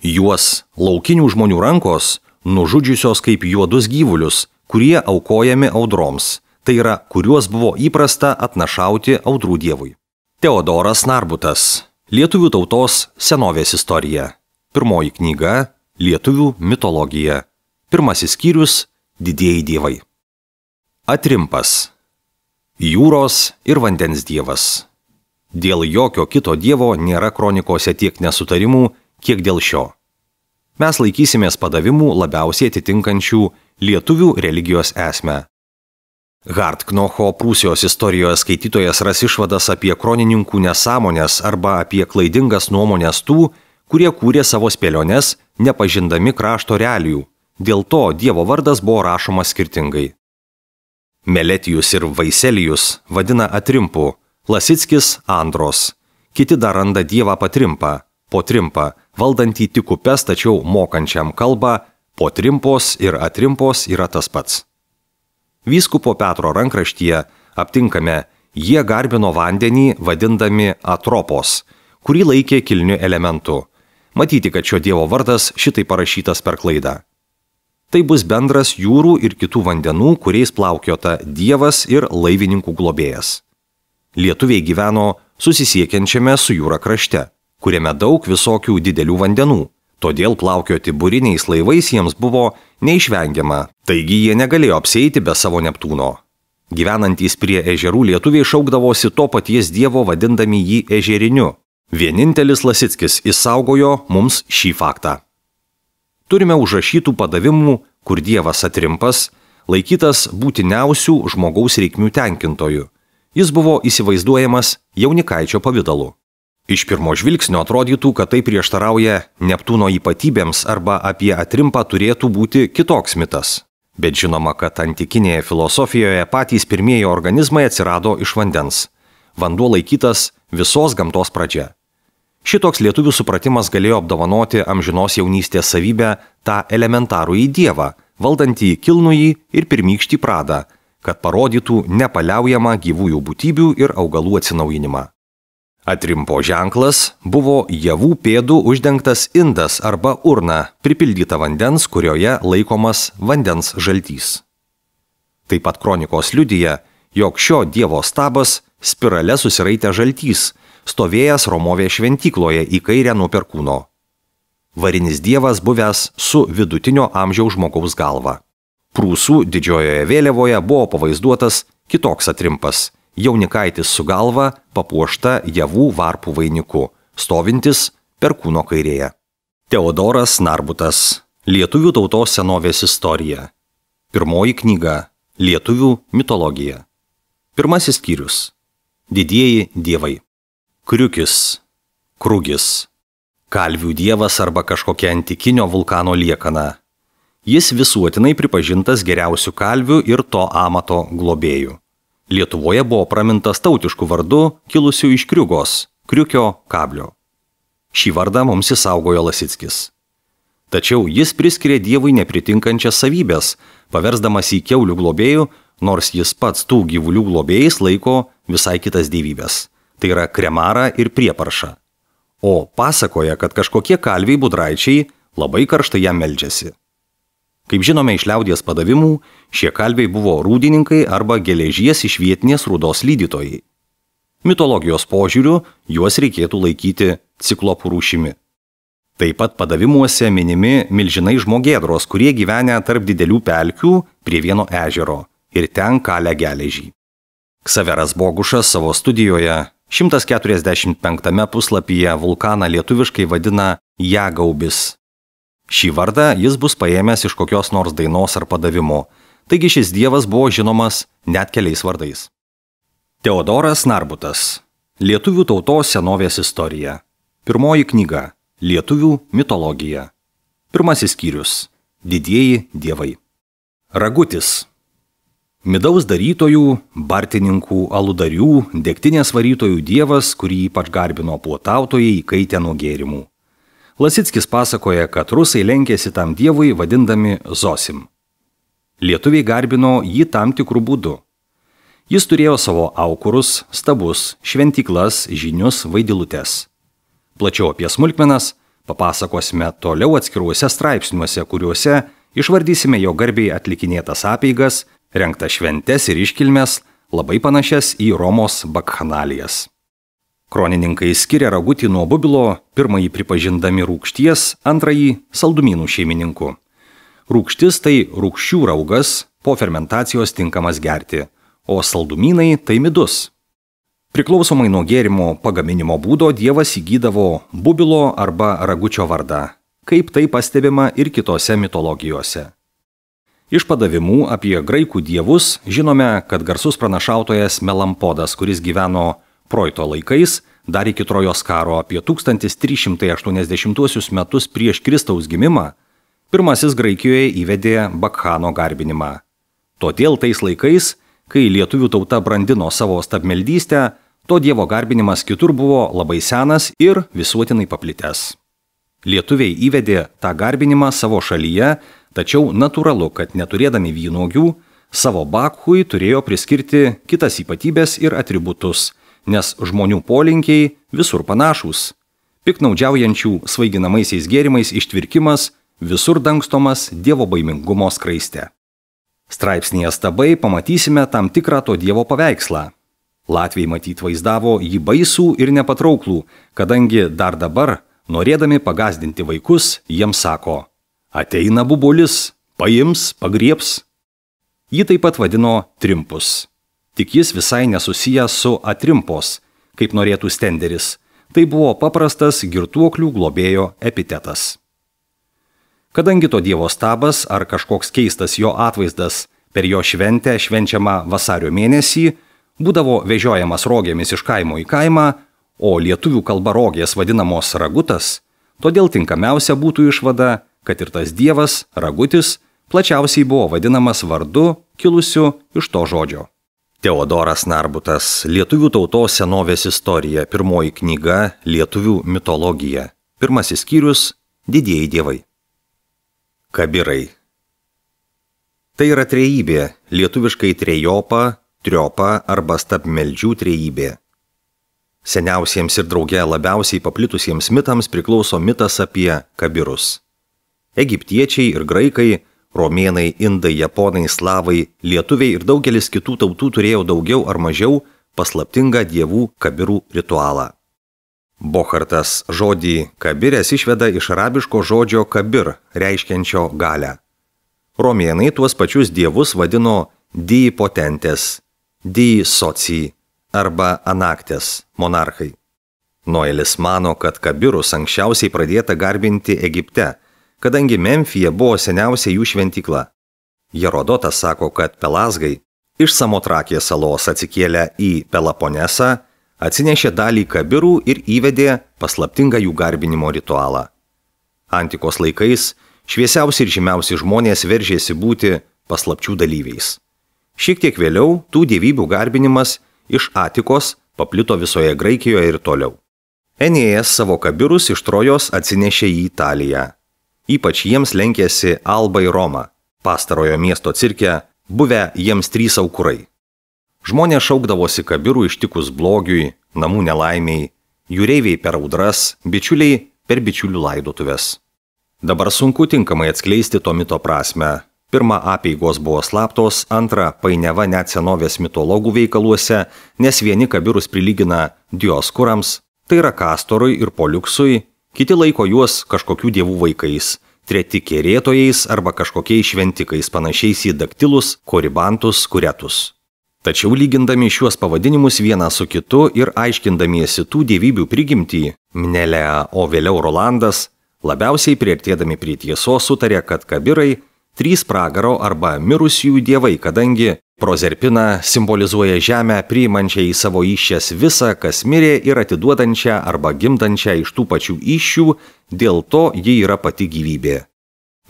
Juos laukinių žmonių rankos nužudžiusios kaip juodus gyvulius, kurie aukojami audroms tai yra, kuriuos buvo įprasta atnašauti audrų dievui. Teodoras Narbutas - Lietuvių tautos senovės istorija. Pirmoji knyga - Lietuvių mitologija. Pirmasis skyrius - Didieji dievai. Atrimpas - Jūros ir vandens dievas. Dėl jokio kito dievo nėra kronikose tiek nesutarimų, kiek dėl šio. Mes laikysimės padavimų labiausiai atitinkančių lietuvių religijos esmę Hartknocho Prūsijos istorijoje skaitytojas ras išvadas apie kronininkų nesąmonės arba apie klaidingas nuomonės tų, kurie kūrė savo spėliones, nepažindami krašto realijų. Dėl to Dievo vardas buvo rašomas skirtingai. Meletijus ir Vaiselijus vadina atrimpu, Lasickis Andros. Kiti dar randa Dievą patrimpą, potrimpą, valdantį tik upes, tačiau mokančiam kalbą, potrimpos ir atrimpos yra tas pats. Vyskupo Petro rankraštyje aptinkame, jie garbino vandenį vadindami atropos, kurį laikė kilniu elementu. Matyti, kad šio dievo vardas šitai parašytas per klaidą. Tai bus bendras jūrų ir kitų vandenų, kuriais plaukiota dievas ir laivininkų globėjas. Lietuviai gyveno susisiekiančiame su jūra krašte, kuriame daug visokių didelių vandenų Todėl plaukioti buriniais laivais jiems buvo neišvengiama, taigi jie negalėjo apseiti be savo Neptūno. Gyvenantys prie ežerų lietuviai šaukdavosi to paties dievo vadindami jį ežeriniu. Vienintelis Lasickis išsaugojo mums šį faktą. Turime užrašytų padavimų, kur dievas atrimpas, laikytas būtiniausių žmogaus reikmių tenkintojų. Jis buvo įsivaizduojamas jaunikaičio pavydalu. Iš pirmo žvilgsnio atrodytų, kad tai prieštarauja Neptūno ypatybėms arba apie atrimpą turėtų būti kitoks mitas. Bet žinoma, kad antikinėje filosofijoje patys pirmieji organizmai atsirado iš vandens. Vanduo laikytas visos gamtos pradžia. Šitoks lietuvių supratimas galėjo apdovanoti amžinos jaunystės savybę tą elementarų į Dievą, valdantį kilnųjį ir pirmykštį pradą, kad parodytų nepaliaujamą gyvųjų būtybių ir augalų atsinaujinimą. Atrimpo ženklas buvo javų pėdų uždengtas indas arba urna, pripildyta vandens, kurioje laikomas vandens žaltys. Taip pat kronikos liudyja, jog šio dievo stabas spirale susiraitė žaltys, stovėjęs Romovė šventykloje į kairę nuo perkūno. Varinis dievas buvęs su vidutinio amžiaus žmogaus galva. Prūsų didžiojoje vėliavoje buvo pavaizduotas kitoks atrimpas jaunikaitis su galva papuošta javų varpų vainiku, stovintis per kūno kairėje. Teodoras Narbutas - Lietuvių tautos senovės istorija. Pirmoji knyga - Lietuvių mitologija. Pirmasis skyrius - Didieji dievai. Kriukis - Krūgis. Kalvių dievas arba kažkokia antikinio vulkano liekana. Jis visuotinai pripažintas geriausių kalvių ir to amato globėjų. Lietuvoje buvo pramintas tautiškų vardų, kilusių iš kriugos, kriukio kablio. Šį vardą mums įsaugojo Lasickis. Tačiau jis priskiria Dievui nepritinkančias savybės, paversdamas į keulių globėjų, nors jis pats tų gyvulių globėjais laiko visai kitas gyvybės. Tai yra kremarą ir prieparšą. O pasakoja, kad kažkokie kalviai budraičiai labai karštai jam melžiasi kaip žinome iš liaudies padavimų šie kalviai buvo rūdininkai arba geležies iš vietinės rūdos lydytojai. Mitologijos požiūriu juos reikėtų laikyti ciklopų rūšimi. Taip pat padavimuose minimi milžinai žmogėdros, kurie gyvena tarp didelių pelkių prie vieno ežero ir ten kalę geležį. Ksaveras Bogušas savo studijoje 145 puslapyje vulkaną lietuviškai vadina Jagaubis Šį vardą jis bus paėmęs iš kokios nors dainos ar padavimo. Taigi šis dievas buvo žinomas net keliais vardais. Teodoras Narbutas. Lietuvių tautos senovės istorija. Pirmoji knyga. Lietuvių mitologija. Pirmasis skyrius. Didieji dievai. Ragutis. Midaus darytojų, bartininkų, aludarių, degtinės varytojų dievas, kurį ypač garbino puotautojai įkaitę nuo gėrimų. Lasickis pasakoja, kad rusai lenkėsi tam dievui vadindami Zosim. Lietuviai garbino jį tam tikrų būdų. Jis turėjo savo aukurus, stabus, šventiklas, žinius, vaidilutes. Plačiau apie smulkmenas papasakosime toliau atskiruose straipsniuose, kuriuose išvardysime jo garbiai atlikinėtas apeigas, rengtas šventes ir iškilmes, labai panašias į Romos bakchanalijas. Kronininkai skiria ragutį nuo bubilo, pirmąjį pripažindami rūkšties, antrąjį saldumynų šeimininku. Rūkštis tai rūkščių raugas, po fermentacijos tinkamas gerti, o saldumynai tai midus. Priklausomai nuo gėrimo pagaminimo būdo dievas įgydavo bubilo arba ragučio vardą, kaip tai pastebima ir kitose mitologijose. Iš padavimų apie graikų dievus žinome, kad garsus pranašautojas Melampodas, kuris gyveno Proito laikais, dar iki Trojos karo apie 1380 metus prieš Kristaus gimimą, pirmasis Graikijoje įvedė Bakhano garbinimą. Todėl tais laikais, kai lietuvių tauta brandino savo stabmeldystę, to dievo garbinimas kitur buvo labai senas ir visuotinai paplitęs. Lietuviai įvedė tą garbinimą savo šalyje, tačiau natūralu, kad neturėdami vynogių, savo bakhui turėjo priskirti kitas ypatybės ir atributus, nes žmonių polinkiai visur panašūs. Piknaudžiaujančių svaiginamaisiais gėrimais ištvirkimas visur dangstomas Dievo baimingumo skraiste. Straipsnėje stabai pamatysime tam tikrą to Dievo paveikslą. Latvijai matyt vaizdavo jį baisų ir nepatrauklų, kadangi dar dabar, norėdami pagazdinti vaikus, jiems sako – ateina bubulis, paims, pagrieps. Jį taip pat vadino trimpus. Tik jis visai nesusijęs su atrimpos, kaip norėtų stenderis. Tai buvo paprastas girtuoklių globėjo epitetas. Kadangi to Dievo stabas ar kažkoks keistas jo atvaizdas per jo šventę švenčiamą vasario mėnesį būdavo vežiojamas rogėmis iš kaimo į kaimą, o lietuvių kalba rogės vadinamos ragutas, todėl tinkamiausia būtų išvada, kad ir tas dievas, ragutis, plačiausiai buvo vadinamas vardu kilusiu iš to žodžio. Teodoras Narbutas Lietuvių tautos senovės istorija, pirmoji knyga Lietuvių mitologija, pirmasis skyrius Didieji dievai. Kabirai. Tai yra trejybė, lietuviškai trejopa, triopa arba stabmeldžių trejybė. Seniausiems ir drauge labiausiai paplitusiems mitams priklauso mitas apie kabirus. Egiptiečiai ir graikai Romėnai, indai, japonai, slavai, lietuviai ir daugelis kitų tautų turėjo daugiau ar mažiau paslaptingą dievų kabirų ritualą. Bohartas žodį kabirės išveda iš arabiško žodžio kabir, reiškiančio galę. Romėnai tuos pačius dievus vadino diipotentės, diisocijai arba anaktės monarchai. Noelis mano, kad kabirus anksčiausiai pradėta garbinti Egipte, kadangi Memfija buvo seniausia jų šventykla. Jerodotas sako, kad Pelasgai iš Samotrakės salos atsikėlę į Peloponesą atsinešė dalį kabirų ir įvedė paslaptingą jų garbinimo ritualą. Antikos laikais šviesiausi ir žymiausi žmonės veržėsi būti paslapčių dalyviais. Šiek tiek vėliau tų dievybių garbinimas iš Atikos paplito visoje Graikijoje ir toliau. Enėjas savo kabirus iš Trojos atsinešė į Italiją, Ypač jiems lenkėsi Alba ir Roma, pastarojo miesto cirke, buvę jiems trys aukurai. Žmonės šaukdavosi kabirų ištikus blogiui, namų nelaimiai, jūreiviai per audras, bičiuliai per bičiulių laidotuvės. Dabar sunku tinkamai atskleisti to mito prasme. Pirma, apieigos buvo slaptos, antra, painiava net senovės mitologų veikaluose, nes vieni kabirus prilygina dioskurams, tai yra kastorui ir poliuksui, Kiti laiko juos kažkokių dievų vaikais, treti kerėtojais arba kažkokiais šventikais panašiais į daktilus, koribantus, kuretus. Tačiau lygindami šiuos pavadinimus vieną su kitu ir aiškindamiesi tų dievybių prigimtį, Mnelea, o vėliau Rolandas, labiausiai prieartėdami prie tiesos sutarė, kad kabirai – trys pragaro arba mirusiųjų dievai, kadangi Prozerpina simbolizuoja žemę, priimančią į savo iššės visą, kas mirė ir atiduodančią arba gimdančią iš tų pačių iššių, dėl to ji yra pati gyvybė.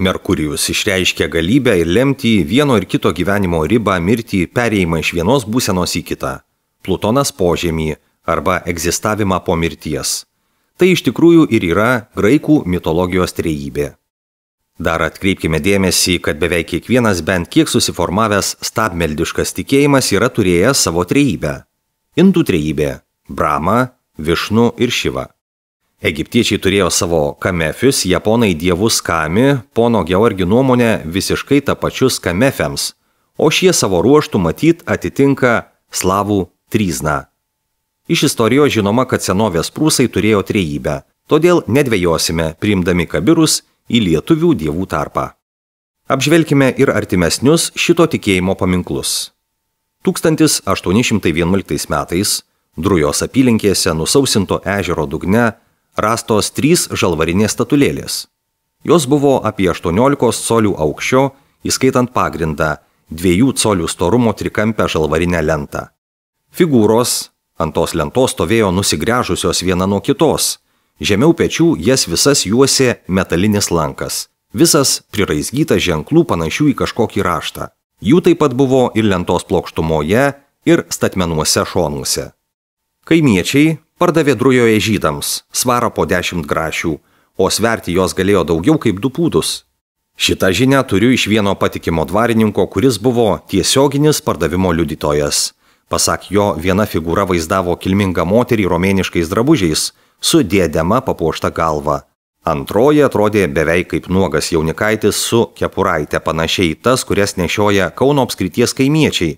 Merkurijus išreiškia galybę ir lemtį vieno ir kito gyvenimo ribą, mirtį, perėjimą iš vienos būsenos į kitą. Plutonas požemį arba egzistavimą po mirties. Tai iš tikrųjų ir yra graikų mitologijos trejybė. Dar atkreipkime dėmesį, kad beveik kiekvienas bent kiek susiformavęs stabmeldiškas tikėjimas yra turėjęs savo trejybę. Indų trejybė - Brahma, Višnu ir Šiva. Egiptiečiai turėjo savo kamefius, japonai dievus kami, pono Georgi nuomonė visiškai ta pačius kamefems, o šie savo ruoštų matyt atitinka slavų tryzną. Iš istorijos žinoma, kad senovės prūsai turėjo trejybę, todėl nedvėjosime, priimdami kabirus į lietuvių dievų tarpą. Apžvelkime ir artimesnius šito tikėjimo paminklus. 1811 metais Drujos apylinkėse nusausinto ežero dugne rastos trys žalvarinės statulėlės. Jos buvo apie 18 colių aukščio, įskaitant pagrindą, dviejų colių storumo trikampę žalvarinę lentą. Figūros ant tos lentos stovėjo nusigręžusios viena nuo kitos, Žemiau pečių jas visas juosė metalinis lankas, visas priraizgytas ženklų panašių į kažkokį raštą. Jų taip pat buvo ir lentos plokštumoje, ir statmenuose šonuose. Kaimiečiai pardavė drujoje žydams svarą po 10 grašių, o sverti jos galėjo daugiau kaip du pūdus. Šitą žinią turiu iš vieno patikimo dvarininko, kuris buvo tiesioginis pardavimo liudytojas. Pasak jo, viena figūra vaizdavo kilmingą moterį romėniškais drabužiais – su dėdema papuošta galva. Antroji atrodė beveik kaip nuogas jaunikaitis su kepuraitė panašiai tas, kurias nešioja Kauno apskrities kaimiečiai.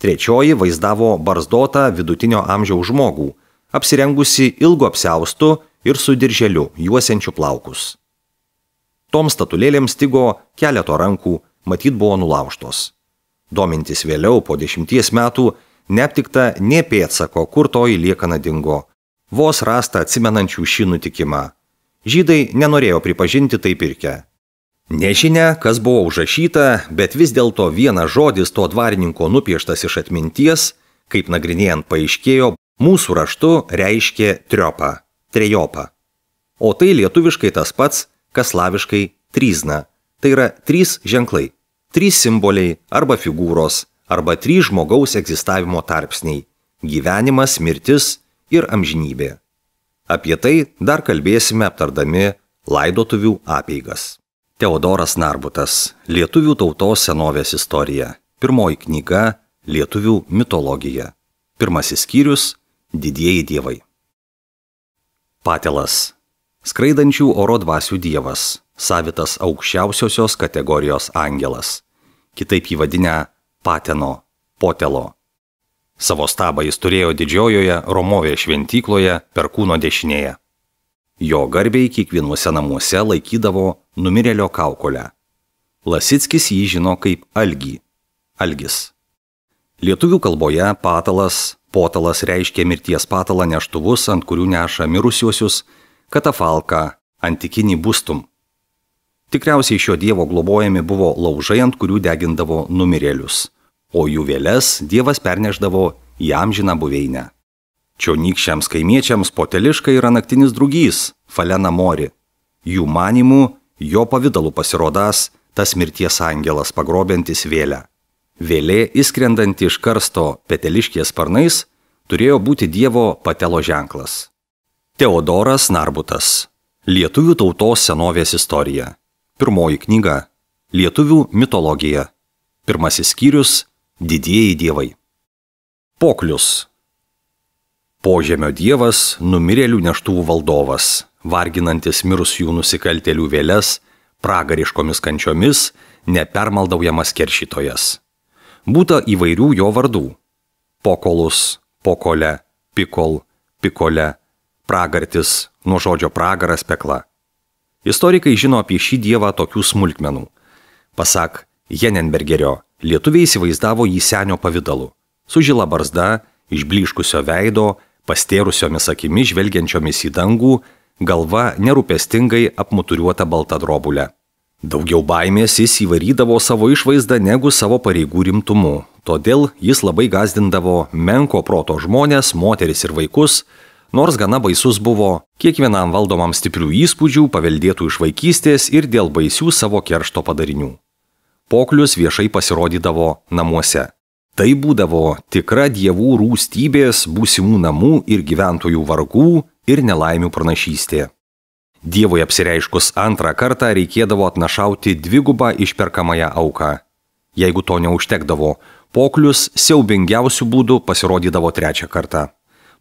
Trečioji vaizdavo barzdotą vidutinio amžiaus žmogų, apsirengusi ilgu apsaustu ir su dirželiu juosenčiu plaukus. Toms statulėlėms stigo keleto rankų, matyt buvo nulauštos. Domintis vėliau, po dešimties metų, neaptikta nė pėtsako, kur toji liekana dingo – vos rasta atsimenančių šį nutikimą. Žydai nenorėjo pripažinti tai pirkę. Nežinia, kas buvo užrašyta, bet vis dėlto vienas žodis to dvarininko nupieštas iš atminties, kaip nagrinėjant paaiškėjo, mūsų raštu reiškė triopą, trejopą. O tai lietuviškai tas pats, kas slaviškai tryzna. Tai yra trys ženklai, trys simboliai arba figūros, arba trys žmogaus egzistavimo tarpsniai – gyvenimas, mirtis ir amžinybė. Apie tai dar kalbėsime aptardami laidotuvių apeigas. Teodoras Narbutas - Lietuvių tautos senovės istorija. Pirmoji knyga - Lietuvių mitologija. Pirmasis skyrius - Didieji dievai. Patelas - skraidančių oro dvasių dievas, savitas aukščiausiosios kategorijos angelas. Kitaip jį vadinę pateno, potelo Savo stabą jis turėjo didžiojoje Romovėje šventykloje per kūno dešinėje. Jo garbiai kiekvienuose namuose laikydavo numirėlio kaukolę. Lasickis jį žino kaip algį. Algis. Lietuvių kalboje patalas, potalas reiškia mirties patalą neštuvus, ant kurių neša mirusiuosius, katafalką, antikinį bustum. Tikriausiai šio dievo globojami buvo laužai, ant kurių degindavo numirėlius o jų vėles Dievas perneždavo į amžiną buveinę. Čionykščiams kaimiečiams poteliška yra naktinis drugys - Falena Mori. Jų manimų, jo pavydalu pasirodas tas mirties angelas pagrobiantis vėlę. Vėlė įskrendanti iš karsto peteliškės sparnais turėjo būti Dievo patelo ženklas. Teodoras Narbutas - Lietuvių tautos senovės istorija. Pirmoji knyga - Lietuvių mitologija. Pirmasis skyrius didieji dievai. Poklius. Požemio dievas, numirėlių neštuvų valdovas, varginantis mirusių nusikaltelių vėles, pragariškomis kančiomis, nepermaldaujamas keršytojas. Būta įvairių jo vardų - pokolus, pokole, pikol, pikole, pragartis, nuo žodžio pragaras pekla. Istorikai žino apie šį dievą tokių smulkmenų. Pasak Jenenbergerio, Lietuviai įsivaizdavo jį senio pavydalu - su žila barzda, išbliškusio veido, pastėrusiomis akimis žvelgiančiomis į dangų, galva nerūpestingai apmuturiuota balta drobulė. Daugiau baimės jis įvarydavo savo išvaizdą negu savo pareigų rimtumu, todėl jis labai gazdindavo menko proto žmonės, moteris ir vaikus, nors gana baisus buvo kiekvienam valdomam stiprių įspūdžių paveldėtų iš vaikystės ir dėl baisių savo keršto padarinių poklius viešai pasirodydavo namuose. Tai būdavo tikra dievų rūstybės būsimų namų ir gyventojų vargų ir nelaimių pranašystė. Dievui apsireiškus antrą kartą reikėdavo atnašauti dvigubą išperkamąją auką. Jeigu to neužtekdavo, poklius siaubingiausių būdų pasirodydavo trečią kartą.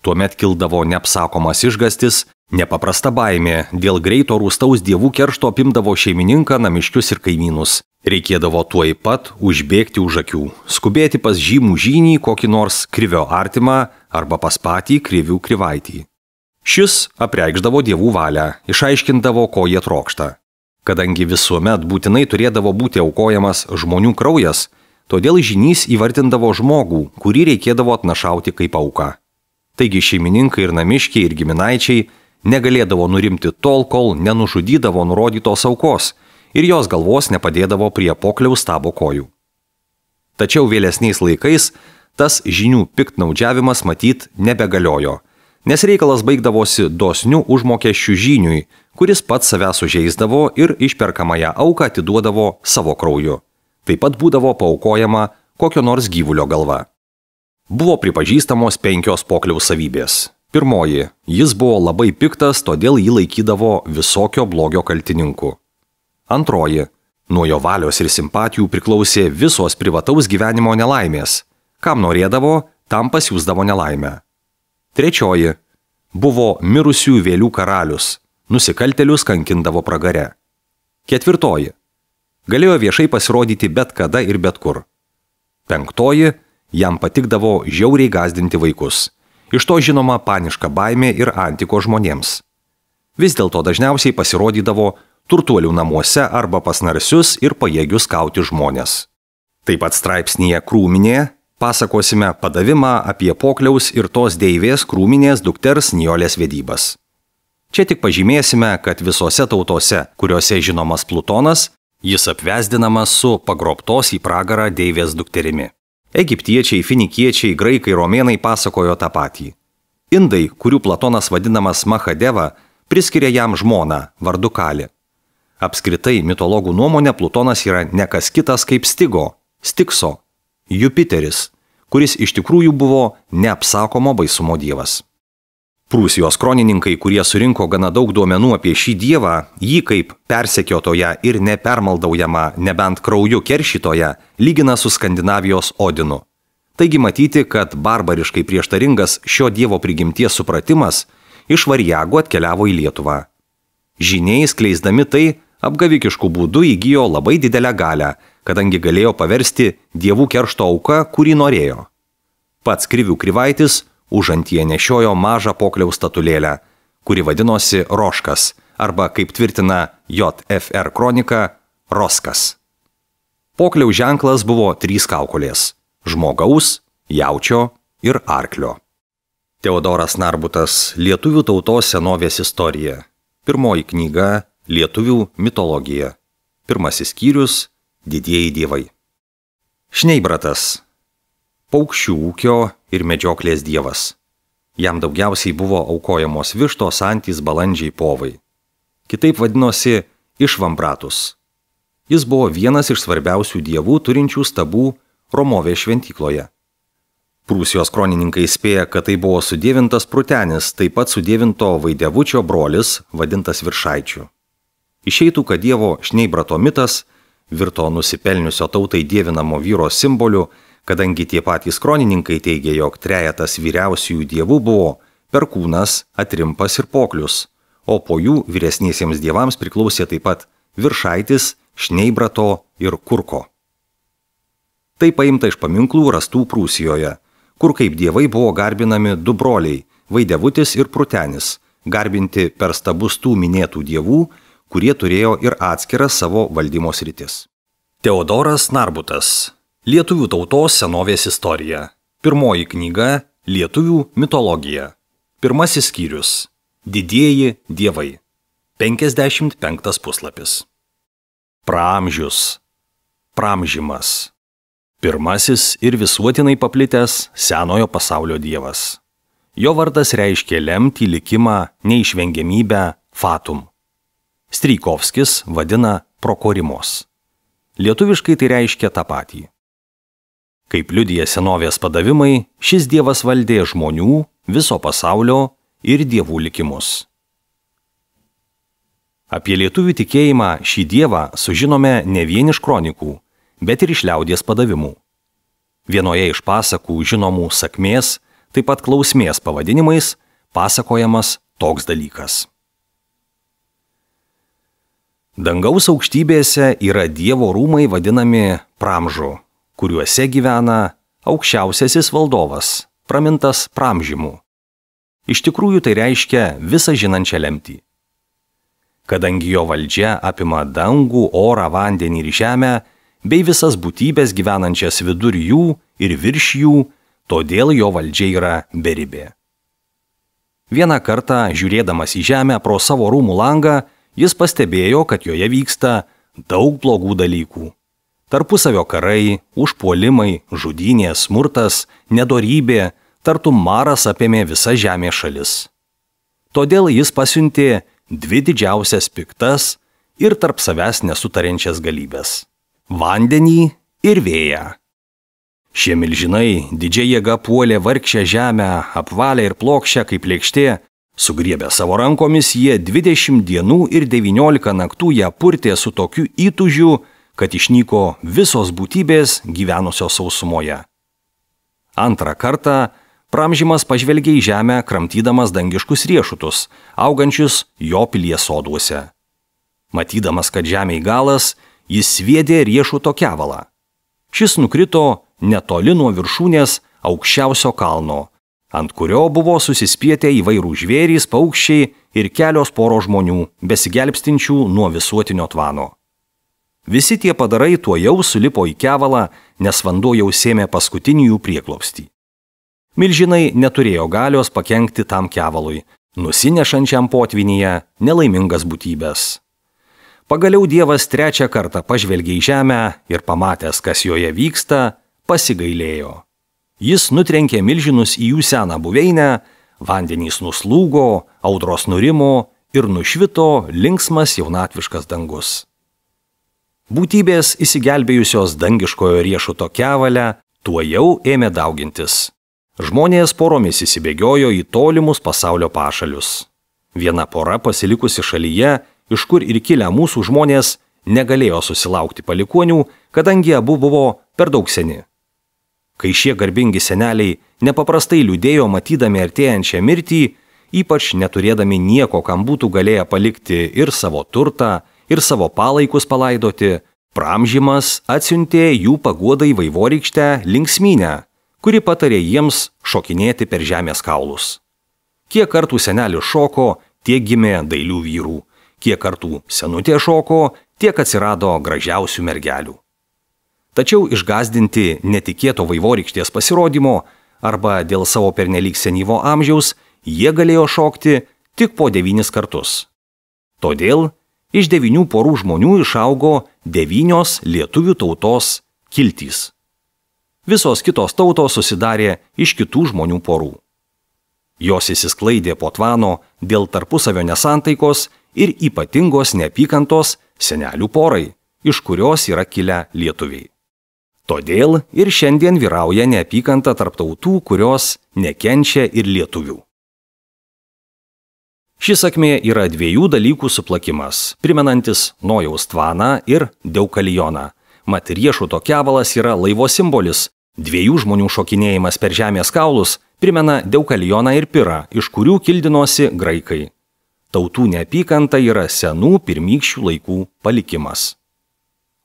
Tuomet kildavo neapsakomas išgastis Nepaprasta baimė dėl greito rūstaus dievų keršto apimdavo šeimininką, namiškius ir kaimynus. Reikėdavo tuo į pat užbėgti už akių, skubėti pas žymų žynį kokį nors krivio artimą arba pas patį krivių krivaitį. Šis apreikždavo dievų valią, išaiškindavo, ko jie trokšta. Kadangi visuomet būtinai turėdavo būti aukojamas žmonių kraujas, todėl žinys įvartindavo žmogų, kurį reikėdavo atnašauti kaip auką. Taigi šeimininkai ir namiškiai ir giminaičiai negalėdavo nurimti tol, kol nenužudydavo nurodytos aukos ir jos galvos nepadėdavo prie pokliaus tabo kojų. Tačiau vėlesniais laikais tas žinių piktnaudžiavimas matyt nebegaliojo, nes reikalas baigdavosi dosnių užmokesčių žiniui, kuris pats save sužeisdavo ir išperkamąją auką atiduodavo savo krauju. Taip pat būdavo paukojama kokio nors gyvulio galva. Buvo pripažįstamos penkios pokliaus savybės Pirmoji, jis buvo labai piktas, todėl jį laikydavo visokio blogio kaltininku. Antroji, nuo jo valios ir simpatijų priklausė visos privataus gyvenimo nelaimės. Kam norėdavo, tam pasiūsdavo nelaimę. Trečioji, buvo mirusių vėlių karalius, nusikaltelius kankindavo pragare. Ketvirtoji, galėjo viešai pasirodyti bet kada ir bet kur. Penktoji, jam patikdavo žiauriai gazdinti vaikus – Iš to žinoma paniška baimė ir antiko žmonėms. Vis dėlto dažniausiai pasirodydavo turtuolių namuose arba pas narsius ir pajėgius kauti žmonės. Taip pat straipsnėje Krūminė pasakosime padavimą apie pokliaus ir tos deivės Krūminės dukters Niolės vedybas. Čia tik pažymėsime, kad visose tautose, kuriuose žinomas Plutonas, jis apvesdinamas su pagrobtos į pragarą deivės dukterimi. Egiptiečiai, finikiečiai, graikai, romėnai pasakojo tą patį. Indai, kurių Platonas vadinamas Mahadeva, priskiria jam žmoną vardu Kali. Apskritai, mitologų nuomonė Plutonas yra ne kas kitas kaip Stigo, Stikso, Jupiteris, kuris iš tikrųjų buvo neapsakomo baisumo dievas. Prūsijos kronininkai, kurie surinko gana daug duomenų apie šį dievą, jį kaip persekiotoją ir nepermaldaujamą, nebent krauju keršytoją, lygina su Skandinavijos Odinu. Taigi matyti, kad barbariškai prieštaringas šio dievo prigimties supratimas iš Variago atkeliavo į Lietuvą. Žiniai skleisdami tai, apgavikiškų būdų įgyjo labai didelę galę, kadangi galėjo paversti dievų keršto auką, kurį norėjo. Pats Krivių Krivaitis – Užant jie nešiojo mažą pokliaus statulėlę, kuri vadinosi Roškas arba, kaip tvirtina JFR kronika, Roskas. Pokliaus ženklas buvo trys kaukolės - žmogaus, jaučio ir arklio. Teodoras Narbutas - Lietuvių tautos senovės istorija. Pirmoji knyga - Lietuvių mitologija. Pirmasis skyrius - Didieji dievai. Šneibratas - paukščių ūkio ir medžioklės dievas. Jam daugiausiai buvo aukojamos vištos, antys, balandžiai, povai. Kitaip vadinosi išvambratus. Jis buvo vienas iš svarbiausių dievų turinčių stabų Romovės šventykloje. Prūsijos kronininkai spėja, kad tai buvo sudėvintas prutenis, taip pat sudėvinto vaidevučio brolis, vadintas viršaičiu. Išeitų, kad dievo šneibrato mitas virto nusipelniusio tautai dievinamo vyro simboliu kadangi tie patys kronininkai teigia, jog trejetas vyriausiųjų dievų buvo perkūnas, atrimpas ir poklius, o po jų vyresniesiems dievams priklausė taip pat viršaitis, šneibrato ir kurko. Tai paimta iš paminklų rastų Prūsijoje, kur kaip dievai buvo garbinami du broliai - Vaidevutis ir Prutenis, garbinti per stabus tų minėtų dievų, kurie turėjo ir atskiras savo valdymos rytis. Teodoras Narbutas Lietuvių tautos senovės istorija. Pirmoji knyga - Lietuvių mitologija. Pirmasis skyrius - Didieji dievai. 55 puslapis. Pramžius. Pramžimas. Pirmasis ir visuotinai paplitęs senojo pasaulio dievas. Jo vardas reiškia lemti likimą, neišvengiamybę, fatum. Strykovskis vadina prokorimos. Lietuviškai tai reiškia tą patį. Kaip liudija senovės padavimai, šis dievas valdė žmonių, viso pasaulio ir dievų likimus. Apie lietuvių tikėjimą šį dievą sužinome ne vien iš kronikų, bet ir iš liaudies padavimų. Vienoje iš pasakų žinomų sakmės, taip pat klausmės pavadinimais, pasakojamas toks dalykas. Dangaus aukštybėse yra dievo rūmai vadinami pramžu kuriuose gyvena aukščiausiasis valdovas, pramintas pramžymų. Iš tikrųjų tai reiškia visą žinančią lemtį. Kadangi jo valdžia apima dangų, orą, vandenį ir žemę, bei visas būtybės gyvenančias vidur jų ir virš jų, todėl jo valdžia yra beribė. Vieną kartą, žiūrėdamas į žemę pro savo rūmų langą, jis pastebėjo, kad joje vyksta daug blogų dalykų. Tarpusavio karai, užpuolimai, žudynė, smurtas, nedorybė, tartum maras apėmė visą žemės šalis. Todėl jis pasiuntė dvi didžiausias piktas ir tarp savęs nesutarenčias galybės - vandenį ir vėją. Šie milžinai didžiai jėga puolė vargšę žemę, apvalę ir plokščią kaip lėkštė, sugriebę savo rankomis jie 20 dienų ir 19 naktų ją purtė su tokiu įtužiu, kad išnyko visos būtybės gyvenusios sausumoje. Antrą kartą Pramžymas pažvelgė į žemę, kramtydamas dangiškus riešutus, augančius jo pilies soduose. Matydamas, kad žemė į galas, jis sviedė riešuto kevalą. Šis nukrito netoli nuo viršūnės aukščiausio kalno, ant kurio buvo susispietę įvairių žvėrys, paukščiai ir kelios poro žmonių, besigelbstinčių nuo visuotinio tvano. Visi tie padarai tuo jau sulipo į kevalą, nes vanduo jau sėmė paskutinį jų prieklopstį. Milžinai neturėjo galios pakengti tam kevalui, nusinešančiam potvinyje nelaimingas būtybės. Pagaliau Dievas trečią kartą pažvelgė į žemę ir pamatęs, kas joje vyksta, pasigailėjo. Jis nutrenkė milžinus į jų seną buveinę, vandenys nuslūgo, audros nurimo ir nušvito linksmas jaunatviškas dangus. Būtybės įsigelbėjusios dangiškojo riešuto kevalę tuo jau ėmė daugintis. Žmonės poromis įsibėgiojo į tolimus pasaulio pašalius. Viena pora pasilikusi šalyje, iš kur ir kilę mūsų žmonės, negalėjo susilaukti palikonių, kadangi abu buvo per daug seni. Kai šie garbingi seneliai nepaprastai liūdėjo matydami artėjančią mirtį, ypač neturėdami nieko, kam būtų galėję palikti ir savo turtą, ir savo palaikus palaidoti, pramžymas atsiuntė jų paguodą į vaivorykštę linksminę, kuri patarė jiems šokinėti per žemės kaulus. Kiek kartų senelis šoko, tiek gimė dailių vyrų, kiek kartų senutė šoko, tiek atsirado gražiausių mergelių. Tačiau išgazdinti netikėto vaivorykštės pasirodymo arba dėl savo pernelyg senyvo amžiaus jie galėjo šokti tik po devynis kartus. Todėl iš devinių porų žmonių išaugo devynios lietuvių tautos kiltys. Visos kitos tautos susidarė iš kitų žmonių porų. Jos įsisklaidė po tvano dėl tarpusavio nesantaikos ir ypatingos neapykantos senelių porai, iš kurios yra kilę lietuviai. Todėl ir šiandien vyrauja neapykanta tarp tautų, kurios nekenčia ir lietuvių. Ši sakmė yra dviejų dalykų suplakimas, primenantis Nojaus tvaną ir Deukalijoną. Mat riešuto kevalas yra laivo simbolis, dviejų žmonių šokinėjimas per žemės kaulus primena Deukalijoną ir Pirą, iš kurių kildinosi graikai. Tautų neapykanta yra senų pirmykščių laikų palikimas.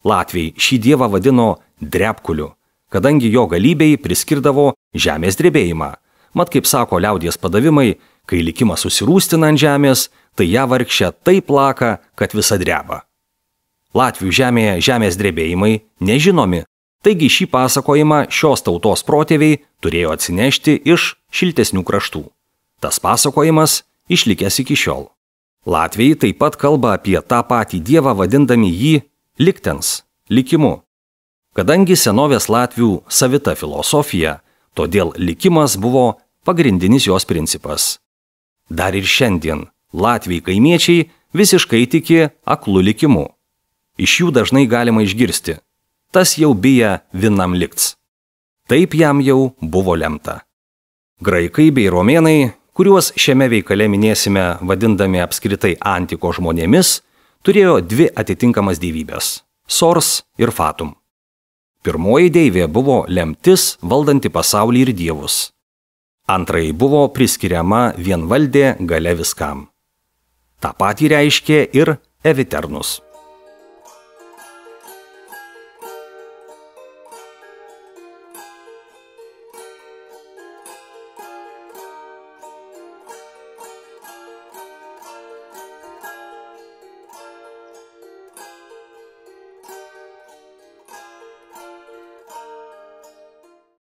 Latviai šį dievą vadino drepkuliu, kadangi jo galybei priskirdavo žemės drebėjimą. Mat, kaip sako liaudies padavimai, Kai likimas susirūstina ant žemės, tai ją vargšę taip plaka, kad visa dreba. Latvių žemėje žemės drebėjimai nežinomi, taigi šį pasakojimą šios tautos protėviai turėjo atsinešti iš šiltesnių kraštų. Tas pasakojimas išlikęs iki šiol. Latvijai taip pat kalba apie tą patį dievą vadindami jį liktens, likimu. Kadangi senovės Latvių savita filosofija, todėl likimas buvo pagrindinis jos principas. Dar ir šiandien Latvijai kaimiečiai visiškai tiki aklų likimu. Iš jų dažnai galima išgirsti, tas jau bija vienam likts. Taip jam jau buvo lemta. Graikai bei romėnai, kuriuos šiame veikale minėsime vadindami apskritai antiko žmonėmis, turėjo dvi atitinkamas gyvybės - Sors ir Fatum. Pirmoji deivė buvo lemtis valdanti pasaulį ir dievus. Antrai buvo priskiriama vienvaldė gale viskam. Ta pati reiškė ir Eviternus.